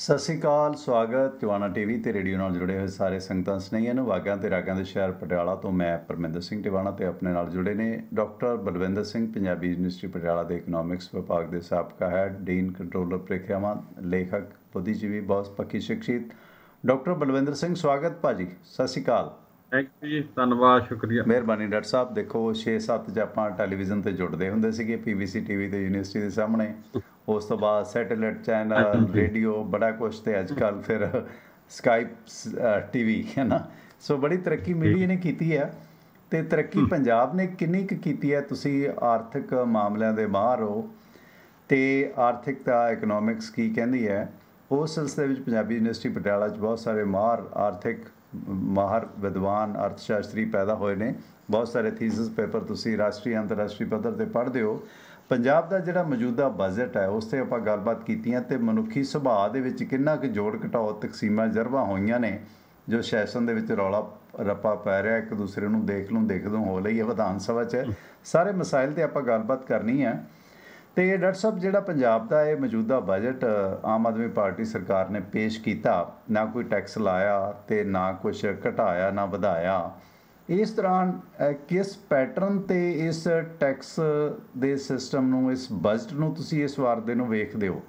ਸਤਿ ਸ੍ਰੀ ਅਕਾਲ ਸਵਾਗਤ ਟਿਵਾਣਾ ਟੀਵੀ ਤੇ ਰੇਡੀਓ ਨਾਲ ਜੁੜੇ ਹੋਏ ਸਾਰੇ ਸੰਗਤਾਂ ਸਨੇਹੀਆਂ ਨੂੰ ਵਾਗਾਂ ਤੇ ਰਾਗਾਂ ਦੇ ਸ਼ਹਿਰ ਪਟਿਆਲਾ ਤੋਂ ਮੈਂ ਪਰਮਿੰਦਰ ਸਿੰਘ ਟਿਵਾਣਾ ਤੇ ਆਪਣੇ ਨਾਲ ਜੁੜੇ ਨੇ ਡਾਕਟਰ ਬਲਵਿੰਦਰ ਸਿੰਘ ਪੰਜਾਬੀ ਯੂਨੀਵਰਸਿਟੀ ਪਟਿਆਲਾ ਦੇ ਇਕਨੋਮਿਕਸ ਵਿਭਾਗ ਦੇ ਸਾਬਕਾ ਹੈਡ ਡੀਨ ਕੰਟਰੋਲਰ ਪ੍ਰੀਖਿਆਵਾਂ ਲੇਖਕ ਬੁੱਧੀਜੀਵੀ ਬਹੁਤ ਪੱਕੀ ਸ਼ਖਸੀਅਤ ਡਾਕਟਰ ਬਲਵਿੰਦਰ ਸਿੰਘ ਸਵਾਗਤ ਭਾਜੀ ਸਤਿ ਸ੍ਰੀ ਅਕਾਲ ਥੈਂਕ ਯੂ ਜੀ ਧੰਨਵਾਦ ਸ਼ੁਕਰੀਆ ਮਿਹਰਬਾਨੀ ਡਾਕਟਰ ਸਾਹਿਬ ਦੇਖੋ 6-7 ਆਪਾਂ ਟੈਲੀਵਿਜ਼ਨ ਤੇ ਜੁੜਦੇ ਹੁੰਦੇ ਸੀਗੇ ਪੀਵੀਸੀ ਟੀਵੀ ਤੇ ਯੂਨੀਵਰਸਿਟੀ ਦੇ ਸਾਹਮਣੇ ਉਸ ਤੋਂ ਬਾਅਦ ਸੈਟੇਲਾਈਟ ਚੈਨਲ ਰੇਡੀਓ ਬੜਾ ਕੁਝ ਤੇ ਅੱਜ ਕੱਲ ਫਿਰ ਸਕਾਈਪ ਟੀਵੀ ਹੈ ਨਾ ਸੋ ਬੜੀ ਤਰੱਕੀ ਮੀਡੀਆ ਨੇ ਕੀਤੀ ਹੈ ਤੇ ਤਰੱਕੀ ਪੰਜਾਬ ਨੇ ਕਿੰਨੀ ਕੁ ਕੀਤੀ ਹੈ ਤੁਸੀਂ ਆਰਥਿਕ ਮਾਮਲਿਆਂ ਦੇ ਬਾਹਰ ਹੋ ਤੇ ਆਰਥਿਕਤਾ ਇਕਨੋਮਿਕਸ ਕੀ ਕਹਿੰਦੀ ਹੈ ਉਸ ਸਿਲਸਿਲੇ ਵਿੱਚ ਪੰਜਾਬੀ ਯੂਨੀਵਰਸਿਟੀ ਪਟਿਆਲਾ 'ਚ ਬਹੁਤ ਸਾਰੇ ਮਾਹਰ ਆਰਥਿਕ ਮਾਹਰ ਵਿਦਵਾਨ ਅਰਥਸ਼ਾਸਤਰੀ ਪੈਦਾ ਹੋਏ ਨੇ ਬਹੁਤ ਸਾਰੇ ਥੀਸਿਸ ਪੇਪਰ ਤੁਸੀਂ ਰਾਸ਼ਟਰੀ ਅੰਤਰਰਾਸ਼ਟਰੀ ਪੱਧਰ ਤੇ ਪੜ੍ਹਦੇ ਹੋ ਪੰਜਾਬ ਦਾ ਜਿਹੜਾ ਮੌਜੂਦਾ ਬਜਟ ਹੈ ਉਸ ਤੇ ਆਪਾਂ ਗੱਲਬਾਤ ਕੀਤੀ ਹੈ ਤੇ ਮਨੁੱਖੀ ਸੁਭਾਅ ਦੇ ਵਿੱਚ ਕਿੰਨਾ ਕੁ ਜੋੜ ਘਟਾਓ ਤਕਸੀਮਾਂ ਜਰਵਾ ਹੋਈਆਂ ਨੇ ਜੋ ਸੈਸ਼ਨ ਦੇ ਵਿੱਚ ਰੌਲਾ ਰੱਪਾ ਪੈ ਰਿਹਾ ਇੱਕ ਦੂਸਰੇ ਨੂੰ ਦੇਖ ਲੂੰ ਦੇਖ ਲੂੰ ਹੋ ਲਈ ਹੈ ਵਿਧਾਨ ਸਭਾ 'ਚ ਸਾਰੇ ਮਸਾਇਲ ਤੇ ਆਪਾਂ ਗੱਲਬਾਤ ਕਰਨੀ ਹੈ ਤੇ ਡਾਕਟਰ ਸਾਹਿਬ ਜਿਹੜਾ ਪੰਜਾਬ ਦਾ ਇਹ ਮੌਜੂਦਾ ਬਜਟ ਆਮ ਆਦਮੀ ਪਾਰਟੀ ਸਰਕਾਰ ਨੇ ਪੇਸ਼ ਕੀਤਾ ਨਾ ਕੋਈ ਟੈਕਸ ਲਾਇਆ ਤੇ ਨਾ ਕੁਝ ਘਟਾਇਆ ਨਾ ਵਧਾਇਆ ਇਸ ਤਰ੍ਹਾਂ ਕਿਸ ਪੈਟਰਨ ਤੇ ਇਸ ਟੈਕਸ ਦੇ ਸਿਸਟਮ ਨੂੰ ਇਸ ਬਜਟ ਨੂੰ ਤੁਸੀਂ ਇਸ ਵਾਰ ਦੇ ਨੂੰ ਵੇਖਦੇ ਹੋ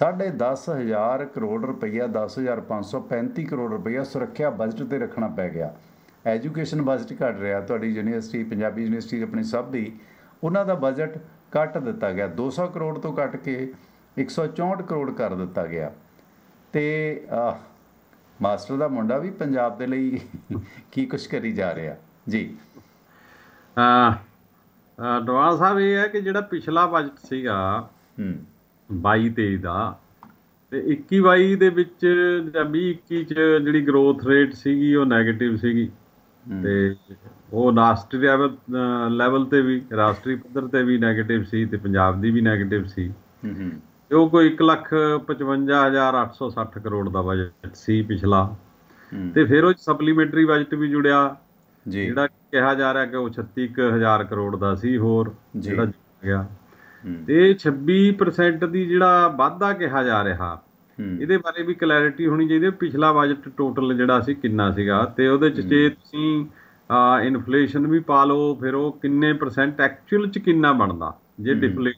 10.5000 ਕਰੋੜ ਰੁਪਈਆ 10535 ਕਰੋੜ ਰੁਪਈਆ ਸੁਰੱਖਿਆ ਬਜਟ ਤੇ ਰੱਖਣਾ ਪੈ ਗਿਆ ਐਜੂਕੇਸ਼ਨ ਬਜਟ ਘਟ ਰਿਹਾ ਤੁਹਾਡੀ ਯੂਨੀਵਰਸਿਟੀ ਪੰਜਾਬੀ ਯੂਨੀਵਰਸਿਟੀ ਆਪਣੀ ਸਭ ਦੀ ਉਹਨਾਂ ਦਾ ਬਜਟ ਕੱਟ ਦਿੱਤਾ ਗਿਆ 200 ਕਰੋੜ ਤੋਂ ਕੱਟ ਕੇ 164 ਕਰੋੜ ਕਰ ਦਿੱਤਾ ਗਿਆ ਤੇ ਮਾਸਟਰ ਦਾ ਮੁੰਡਾ ਵੀ ਪੰਜਾਬ ਦੇ ਲਈ ਕੀ ਕੁਝ ਕਰੀ ਜਾ ਰਿਹਾ ਜੀ ਅ ਦਵਾਲ ਸਾਹਿਬ ਇਹ ਹੈ ਕਿ ਜਿਹੜਾ ਪਿਛਲਾ ਬਜਟ ਸੀਗਾ ਹੂੰ 22 23 ਦਾ ਤੇ 21 22 ਦੇ ਵਿੱਚ ਜਾਂ 20 21 ਚ ਜਿਹੜੀ ਗਰੋਥ ਰੇਟ ਸੀਗੀ ਉਹ 네ਗੇਟਿਵ ਸੀਗੀ ਤੇ ਉਹ ਰਾਸ਼ਟਰੀ ਲੈਵਲ ਤੇ ਵੀ ਰਾਸ਼ਟਰੀ ਪੱਧਰ ਤੇ ਵੀ 네ਗੇਟਿਵ ਸੀ ਤੇ ਪੰਜਾਬ ਦੀ ਵੀ 네ਗੇਟਿਵ ਸੀ ਹੂੰ ਤੇ ਉਹ ਕੋਈ 1,55,860 ਕਰੋੜ ਦਾ ਬਜਟ ਸੀ ਪਿਛਲਾ ਤੇ ਫਿਰ ਉਹ ਸਪਲੀਮੈਂਟਰੀ ਬਜਟ ਵੀ ਜੁੜਿਆ ਜੀ ਜਿਹੜਾ ਕਿਹਾ ਜਾ ਰਿਹਾ ਕਿ ਉਹ 36000 ਕਰੋੜ ਦਾ ਸੀ ਹੋਰ ਜਿਹੜਾ ਗਿਆ ਤੇ 26% ਦੀ ਜਿਹੜਾ ਵਾਧਾ ਕਿਹਾ ਜਾ ਰਿਹਾ ਇਹਦੇ ਬਾਰੇ ਵੀ ਕਲੈਰਿਟੀ ਹੋਣੀ ਚਾਹੀਦੀ ਹੈ ਪਿਛਲਾ ਬਜਟ ਟੋਟਲ ਜਿਹੜਾ ਸੀ ਕਿੰਨਾ ਸੀਗਾ ਤੇ ਉਹਦੇ ਚ ਜੇ ਤੁਸੀਂ ਇਨਫਲੇਸ਼ਨ ਵੀ ਪਾ ਲਓ ਫਿਰ ਉਹ ਕਿੰਨੇ ਪਰਸੈਂਟ ਐਕਚੁਅਲ ਚ ਕਿੰਨਾ ਬਣਦਾ ਜੇ ਡਿਫਲੇਟ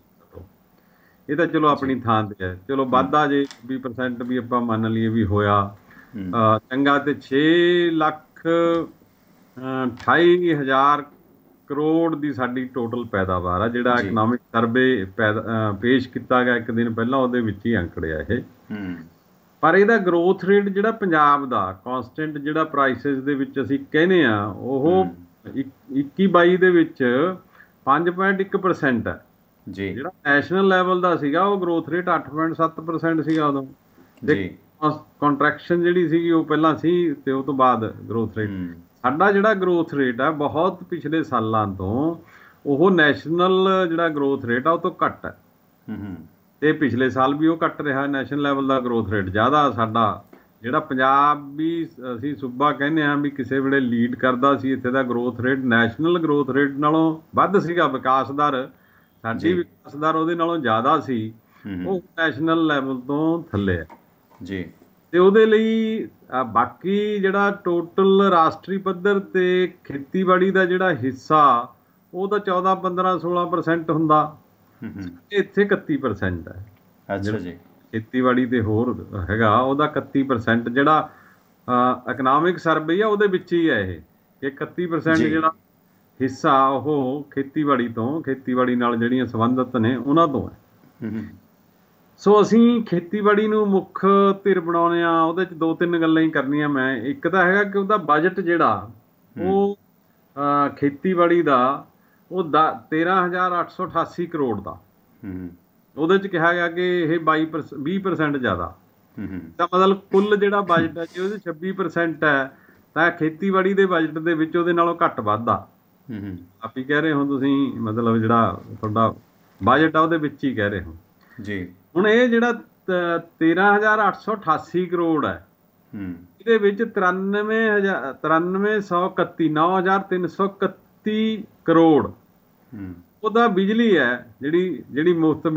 ਇਹ ਤਾਂ ਚਲੋ ਆਪਣੀ ਥਾਂ ਤੇ ਹੈ ਚਲੋ ਵਾਧਾ ਜੇ 20% ਵੀ ਆਪਾਂ ਮੰਨ ਲਈਏ ਵੀ ਹੋਇਆ ਚੰਗਾ ਤੇ 6 ਲੱਖ 28000 ਕਰੋੜ ਦੀ ਸਾਡੀ ਟੋਟਲ ਪੈਦਾਵਾਰ ਆ ਜਿਹੜਾ ਇਕਨੋਮਿਕ ਸਰਵੇ ਪੇਸ਼ ਕੀਤਾ ਗਿਆ ਇੱਕ ਦਿਨ ਪਹਿਲਾਂ ਉਹਦੇ ਵਿੱਚ ਹੀ ਅੰਕੜੇ ਆ ਇਹ ਪਰ ਇਹਦਾ ਗਰੋਥ ਰੇਟ ਜਿਹੜਾ ਪੰਜਾਬ ਦਾ ਕਨਸਟੈਂਟ ਜਿਹੜਾ ਪ੍ਰਾਈਸਸ ਦੇ ਵਿੱਚ ਅਸੀਂ ਕਹਿੰਦੇ ਆ ਉਹ 21 22 ਦੇ ਵਿੱਚ 5.1% ਹੈ ਜੀ ਜਿਹੜਾ ਨੈਸ਼ਨਲ ਲੈਵਲ ਦਾ ਸੀਗਾ ਉਹ ਗਰੋਥ ਰੇਟ 8.7% ਸੀਗਾ ਉਦੋਂ ਜੀ ਕੰਟਰੈਕਸ਼ਨ ਜਿਹੜੀ ਸੀਗੀ ਉਹ ਪਹਿਲਾਂ ਸੀ ਤੇ ਉਹ ਤੋਂ ਬਾਅਦ ਗਰੋਥ ਰੇਟ ਸਾਡਾ ਜਿਹੜਾ ਗਰੋਥ ਰੇਟ ਆ ਬਹੁਤ ਪਿਛਲੇ ਸਾਲਾਂ ਤੋਂ ਉਹ ਨੈਸ਼ਨਲ ਜਿਹੜਾ ਗਰੋਥ ਰੇਟ ਆ ਉਹ ਤੋਂ ਘੱਟ ਹੈ ਹੂੰ ਤੇ ਪਿਛਲੇ ਸਾਲ ਵੀ ਉਹ ਘਟ ਰਿਹਾ ਨੈਸ਼ਨਲ ਲੈਵਲ ਦਾ ਗਰੋਥ ਰੇਟ ਜ਼ਿਆਦਾ ਸਾਡਾ ਜਿਹੜਾ ਪੰਜਾਬ ਵੀ ਅਸੀਂ ਸੂਬਾ ਕਹਿੰਦੇ ਆ ਵੀ ਕਿਸੇ ਵੇਲੇ ਲੀਡ ਕਰਦਾ ਸੀ ਇੱਥੇ ਦਾ growth rate national growth rate ਨਾਲੋਂ ਵੱਧ ਸੀਗਾ ਵਿਕਾਸ ਦਰ ਸਾਡੀ ਵਿਕਾਸ ਦਰ ਉਹਦੇ ਨਾਲੋਂ ਜ਼ਿਆਦਾ ਸੀ ਉਹ ਨੈਸ਼ਨਲ ਲੈਵਲ ਤੋਂ ਥੱਲੇ ਹੈ ਜੀ ਤੇ ਉਹਦੇ ਲਈ ਬਾਕੀ ਜਿਹੜਾ ਟੋਟਲ ਰਾਸ਼ਟਰੀ ਪੱਧਰ ਤੇ ਖੇਤੀਬਾੜੀ ਦਾ ਜਿਹੜਾ ਹਿੱਸਾ ਉਹ ਤਾਂ 14 15 16% ਹੁੰਦਾ ਇੱਥੇ 31% ਹੈ ਅੱਛਾ ਜੀ ਖੇਤੀਬਾੜੀ ਤੇ ਹੋਰ ਹੈਗਾ ਉਹਦਾ 31% ਜਿਹੜਾ ਇਕਨੋਮਿਕ ਸਰਵੇ ਆ ਉਹਦੇ ਵਿੱਚ ਹੀ ਹੈ ਇਹ ਕਿ 31% ਜਿਹੜਾ ਹਿੱਸਾ ਉਹ ਖੇਤੀਬਾੜੀ ਤੋਂ ਖੇਤੀਬਾੜੀ ਨਾਲ ਜਿਹੜੀਆਂ ਸੰਬੰਧਤ ਨੇ ਉਹਨਾਂ ਤੋਂ ਹੈ ਸੋ ਅਸੀਂ ਖੇਤੀਬਾੜੀ ਨੂੰ ਮੁੱਖ ਧਿਰ ਬਣਾਉਨੇ ਆ ਉਹਦੇ ਚ ਦੋ ਤਿੰਨ ਗੱਲਾਂ ਹੀ ਕਰਨੀਆਂ ਮੈਂ ਇੱਕ ਤਾਂ ਹੈਗਾ ਕਿ ਉਹਦਾ ਬਜਟ ਜਿਹੜਾ ਉਹ ਖੇਤੀਬਾੜੀ ਦਾ ਉਹ 13888 ਕਰੋੜ ਦਾ ਉਹਦੇ ਚ ਕਿਹਾ ਗਿਆ ਕਿ ਇਹ 22% 20% ਜ਼ਿਆਦਾ ਤਾਂ ਮਤਲਬ ਕੁੱਲ ਜਿਹੜਾ ਬਜਟ ਹੈ ਜੇ ਉਹਦੇ 26% ਹੈ ਤਾਂ ਖੇਤੀਬਾੜੀ ਦੇ ਬਜਟ ਦੇ ਵਿੱਚ ਉਹਦੇ ਨਾਲੋਂ ਘੱਟ ਵੱਧਦਾ ਹੂੰ ਆਪੀ ਕਹਿ ਰਹੇ ਹੋ ਤੁਸੀਂ ਮਤਲਬ ਜਿਹੜਾ ਤੁਹਾਡਾ ਬਜਟ ਆ ਉਹਦੇ ਵਿੱਚ ਹੀ ਕਹਿ ਰਹੇ ਹੋ ਜੀ ਹੁਣ ਇਹ ਜਿਹੜਾ 13888 ਕਰੋੜ ਹੈ ਹੂੰ ਇਹਦੇ ਵਿੱਚ 93000 931 ਕਰੋੜ ਹੂੰ ਉਹਦਾ ਬਿਜਲੀ ਹੈ ਜਿਹੜੀ ਜਿਹੜੀ ਮੁਫਤ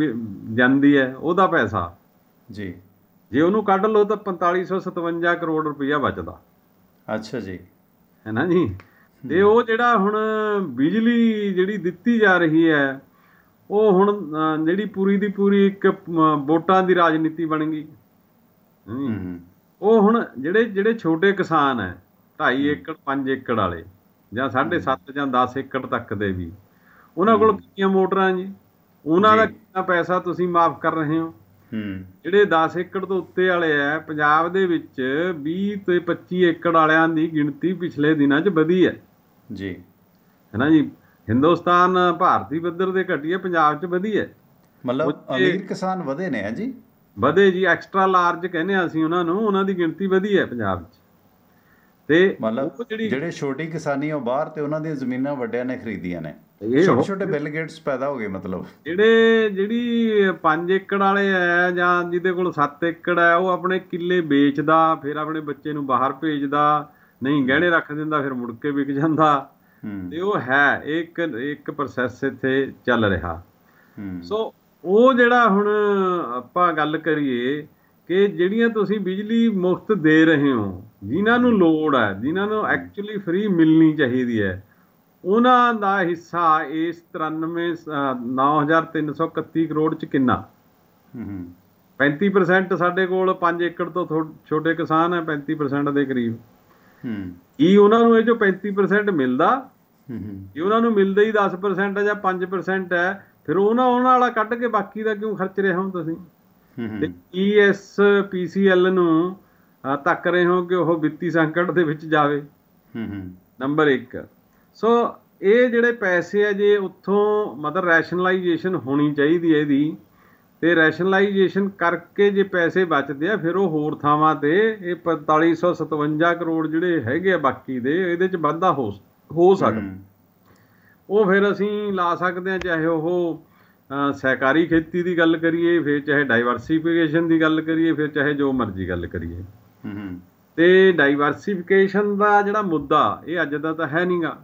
ਜਾਂਦੀ ਹੈ ਉਹਦਾ ਪੈਸਾ ਜੀ ਜੇ ਉਹਨੂੰ ਕੱਢ ਲਓ ਤਾਂ 4557 ਕਰੋੜ ਰੁਪਇਆ ਬਚਦਾ ਅੱਛਾ ਜੀ ਹੈ ਨਾ ਜੀ ਤੇ ਉਹ ਜਿਹੜਾ ਹੁਣ ਬਿਜਲੀ ਜਿਹੜੀ ਦਿੱਤੀ ਜਾ ਰਹੀ ਹੈ ਉਹ ਹੁਣ ਜਿਹੜੀ ਪੂਰੀ ਦੀ ਪੂਰੀ ਇੱਕ ਵੋਟਾਂ ਦੀ ਰਾਜਨੀਤੀ ਬਣ ਗਈ ਉਹ ਹੁਣ ਜਿਹੜੇ ਜਿਹੜੇ ਛੋਟੇ ਕਿਸਾਨ ਹੈ 2.5 ਏਕੜ 5 ਏਕੜ ਵਾਲੇ ਜਾਂ 7.5 ਜਾਂ 10 ਏਕੜ ਤੱਕ ਦੇ ਵੀ ਉਹਨਾਂ ਕੋਲ ਕਿੰਨੀਆਂ ਮੋਟਰਾਂ ਜੀ ਉਹਨਾਂ ਦਾ ਕਿੰਨਾ ਪੈਸਾ ਤੁਸੀਂ ਮਾਫ ਕਰ ਰਹੇ ਹੋ ਹੂੰ ਜਿਹੜੇ 10 ਏਕੜ ਤੋਂ ਉੱਤੇ ਵਾਲੇ ਆ ਪੰਜਾਬ ਦੇ ਵਿੱਚ 20 ਤੇ 25 ਏਕੜ ਵਾਲਿਆਂ ਦੀ ਗਿਣਤੀ ਪਿਛਲੇ ਦਿਨਾਂ 'ਚ ਵਧੀ ਹੈ ਜੀ ਹੈ ਨਾ ਜੀ ਹਿੰਦੁਸਤਾਨ ਭਾਰਤੀ ਪੱਧਰ ਦੇ ਘਟੀਏ ਪੰਜਾਬ 'ਚ ਵਧੀ ਹੈ ਮਤਲਬ ਅਮੀਰ ਕਿਸਾਨ ਵਧੇ ਨੇ ਹੈ ਜੀ ਵਧੇ ਜੀ ਐਕਸਟਰਾ ਲਾਰਜ ਕਹਿੰਦੇ ਆ ਅਸੀਂ ਉਹਨਾਂ ਨੂੰ ਉਹਨਾਂ ਦੀ ਗਿਣਤੀ ਵਧੀ ਹੈ ਪੰਜਾਬ 'ਚ ਤੇ ਜਿਹੜੇ ਛੋਟੀ ਕਿਸਾਨੀ ਉਹ ਬਾਹਰ ਤੇ ਉਹਨਾਂ ਦੀਆਂ ਜ਼ਮੀਨਾਂ ਵੱਡਿਆਂ ਨੇ ਖਰੀਦੀਆਂ ਨੇ ਛੋਟੇ ਛੋਟੇ ਬਿਲ ਗੇਟਸ ਪੈਦਾ ਹੋ ਗਏ ਮਤਲਬ ਜਿਹੜੇ ਜਿਹੜੀ 5 ਏਕੜ ਵਾਲੇ ਆ ਜਾਂ ਜਿਹਦੇ ਕੋਲ 7 ਏਕੜ ਆ ਉਹ ਆਪਣੇ ਕਿੱਲੇ ਵੇਚਦਾ ਫਿਰ ਆਪਣੇ ਬੱਚੇ ਨੂੰ ਬਾਹਰ ਭੇਜਦਾ ਨਹੀਂ ਗਹਿਣੇ ਰੱਖ ਦਿੰਦਾ ਫਿਰ ਮੁੜ ਕੇ ਵਿਕ ਜਾਂਦਾ ਤੇ ਉਹ ਹੈ ਇੱਕ ਇੱਕ ਪ੍ਰੋਸੈਸ ਇੱਥੇ ਚੱਲ ਰਿਹਾ ਸੋ ਉਹ ਜਿਹੜਾ ਹੁਣ ਆਪਾਂ ਗੱਲ ਕਰੀਏ ਕਿ ਜਿਹੜੀਆਂ ਤੁਸੀਂ ਬਿਜਲੀ ਮੁਫਤ ਦੇ ਰਹੇ ਹੋ ਜਿਨ੍ਹਾਂ ਨੂੰ ਲੋੜ ਹੈ ਜਿਨ੍ਹਾਂ ਨੂੰ ਐਕਚੁਅਲੀ ਫ੍ਰੀ ਮਿਲਣੀ ਚਾਹੀਦੀ ਹੈ ਉਹਨਾਂ ਦਾ ਹਿੱਸਾ ਇਸ 93 9331 ਕਰੋੜ ਚ ਕਿੰਨਾ 35% ਸਾਡੇ ਕੋਲ 5 ਏਕੜ ਤੋਂ ਛੋਟੇ ਕਿਸਾਨ ਹੈ 35% ਦੇ ਕਰੀਬ ਹੂੰ ਕੀ ਉਹਨਾਂ ਨੂੰ ਇਹ ਜੋ 35% ਮਿਲਦਾ ਹੂੰ ਹੂੰ ਇਹ ਉਹਨਾਂ ਨੂੰ ਮਿਲਦਾ ਹੀ 10% ਹੈ ਜਾਂ 5% ਹੈ ਫਿਰ ਉਹਨਾਂ ਉਹਨਾਂ ਵਾਲਾ ਕੱਢ ਕੇ ਬਾਕੀ ਦਾ ਕਿਉਂ ਖਰਚ ਰਹੇ ਹੋ ਤੁਸੀਂ ਤੇ ਪੀਸੀਐਲ e ਨੂੰ ਤੱਕ ਰਹੇ ਹੋ ਕਿ ਉਹ ਵਿੱਤੀ ਸੰਕਟ ਦੇ ਵਿੱਚ ਜਾਵੇ ਹੂੰ ਹੂੰ ਨੰਬਰ 1 ਸੋ ਇਹ ਜਿਹੜੇ ਪੈਸੇ ਆ ਜੇ ਉੱਥੋਂ ਮਤਲਬ ਰੈਸ਼ਨਲਾਈਜੇਸ਼ਨ ਹੋਣੀ ਚਾਹੀਦੀ ਹੈ ਇਹਦੀ ਤੇ ਰੈਸ਼ਨਲਾਈਜੇਸ਼ਨ ਕਰਕੇ ਜੇ ਪੈਸੇ ਬਚਦੇ ਆ ਫਿਰ ਉਹ ਹੋਰ ਥਾਵਾਂ ਤੇ ਇਹ 4557 ਕਰੋੜ ਜਿਹੜੇ ਹੈਗੇ ਆ ਬਾਕੀ ਦੇ ਇਹਦੇ ਚ ਵਾਧਾ ਹੋ ਹੋ ਸਕਦਾ ਉਹ ਫਿਰ ਅਸੀਂ ਲਾ ਸਕਦੇ ਆ ਚਾਹੇ ਉਹ ਸਹਿਕਾਰੀ ਖੇਤੀ ਦੀ ਗੱਲ ਕਰੀਏ ਫਿਰ ਚਾਹੇ ਡਾਈਵਰਸਿਫਿਕੇਸ਼ਨ ਦੀ ਗੱਲ ਕਰੀਏ ਫਿਰ ਚਾਹੇ ਜੋ ਮਰਜ਼ੀ ਗੱਲ ਕਰੀਏ ਤੇ ਡਾਈਵਰਸਿਫਿਕੇਸ਼ਨ ਦਾ ਜਿਹੜਾ ਮੁੱਦਾ ਇਹ ਅੱਜ ਦਾ ਤਾਂ ਹੈ ਨਹੀਂਗਾ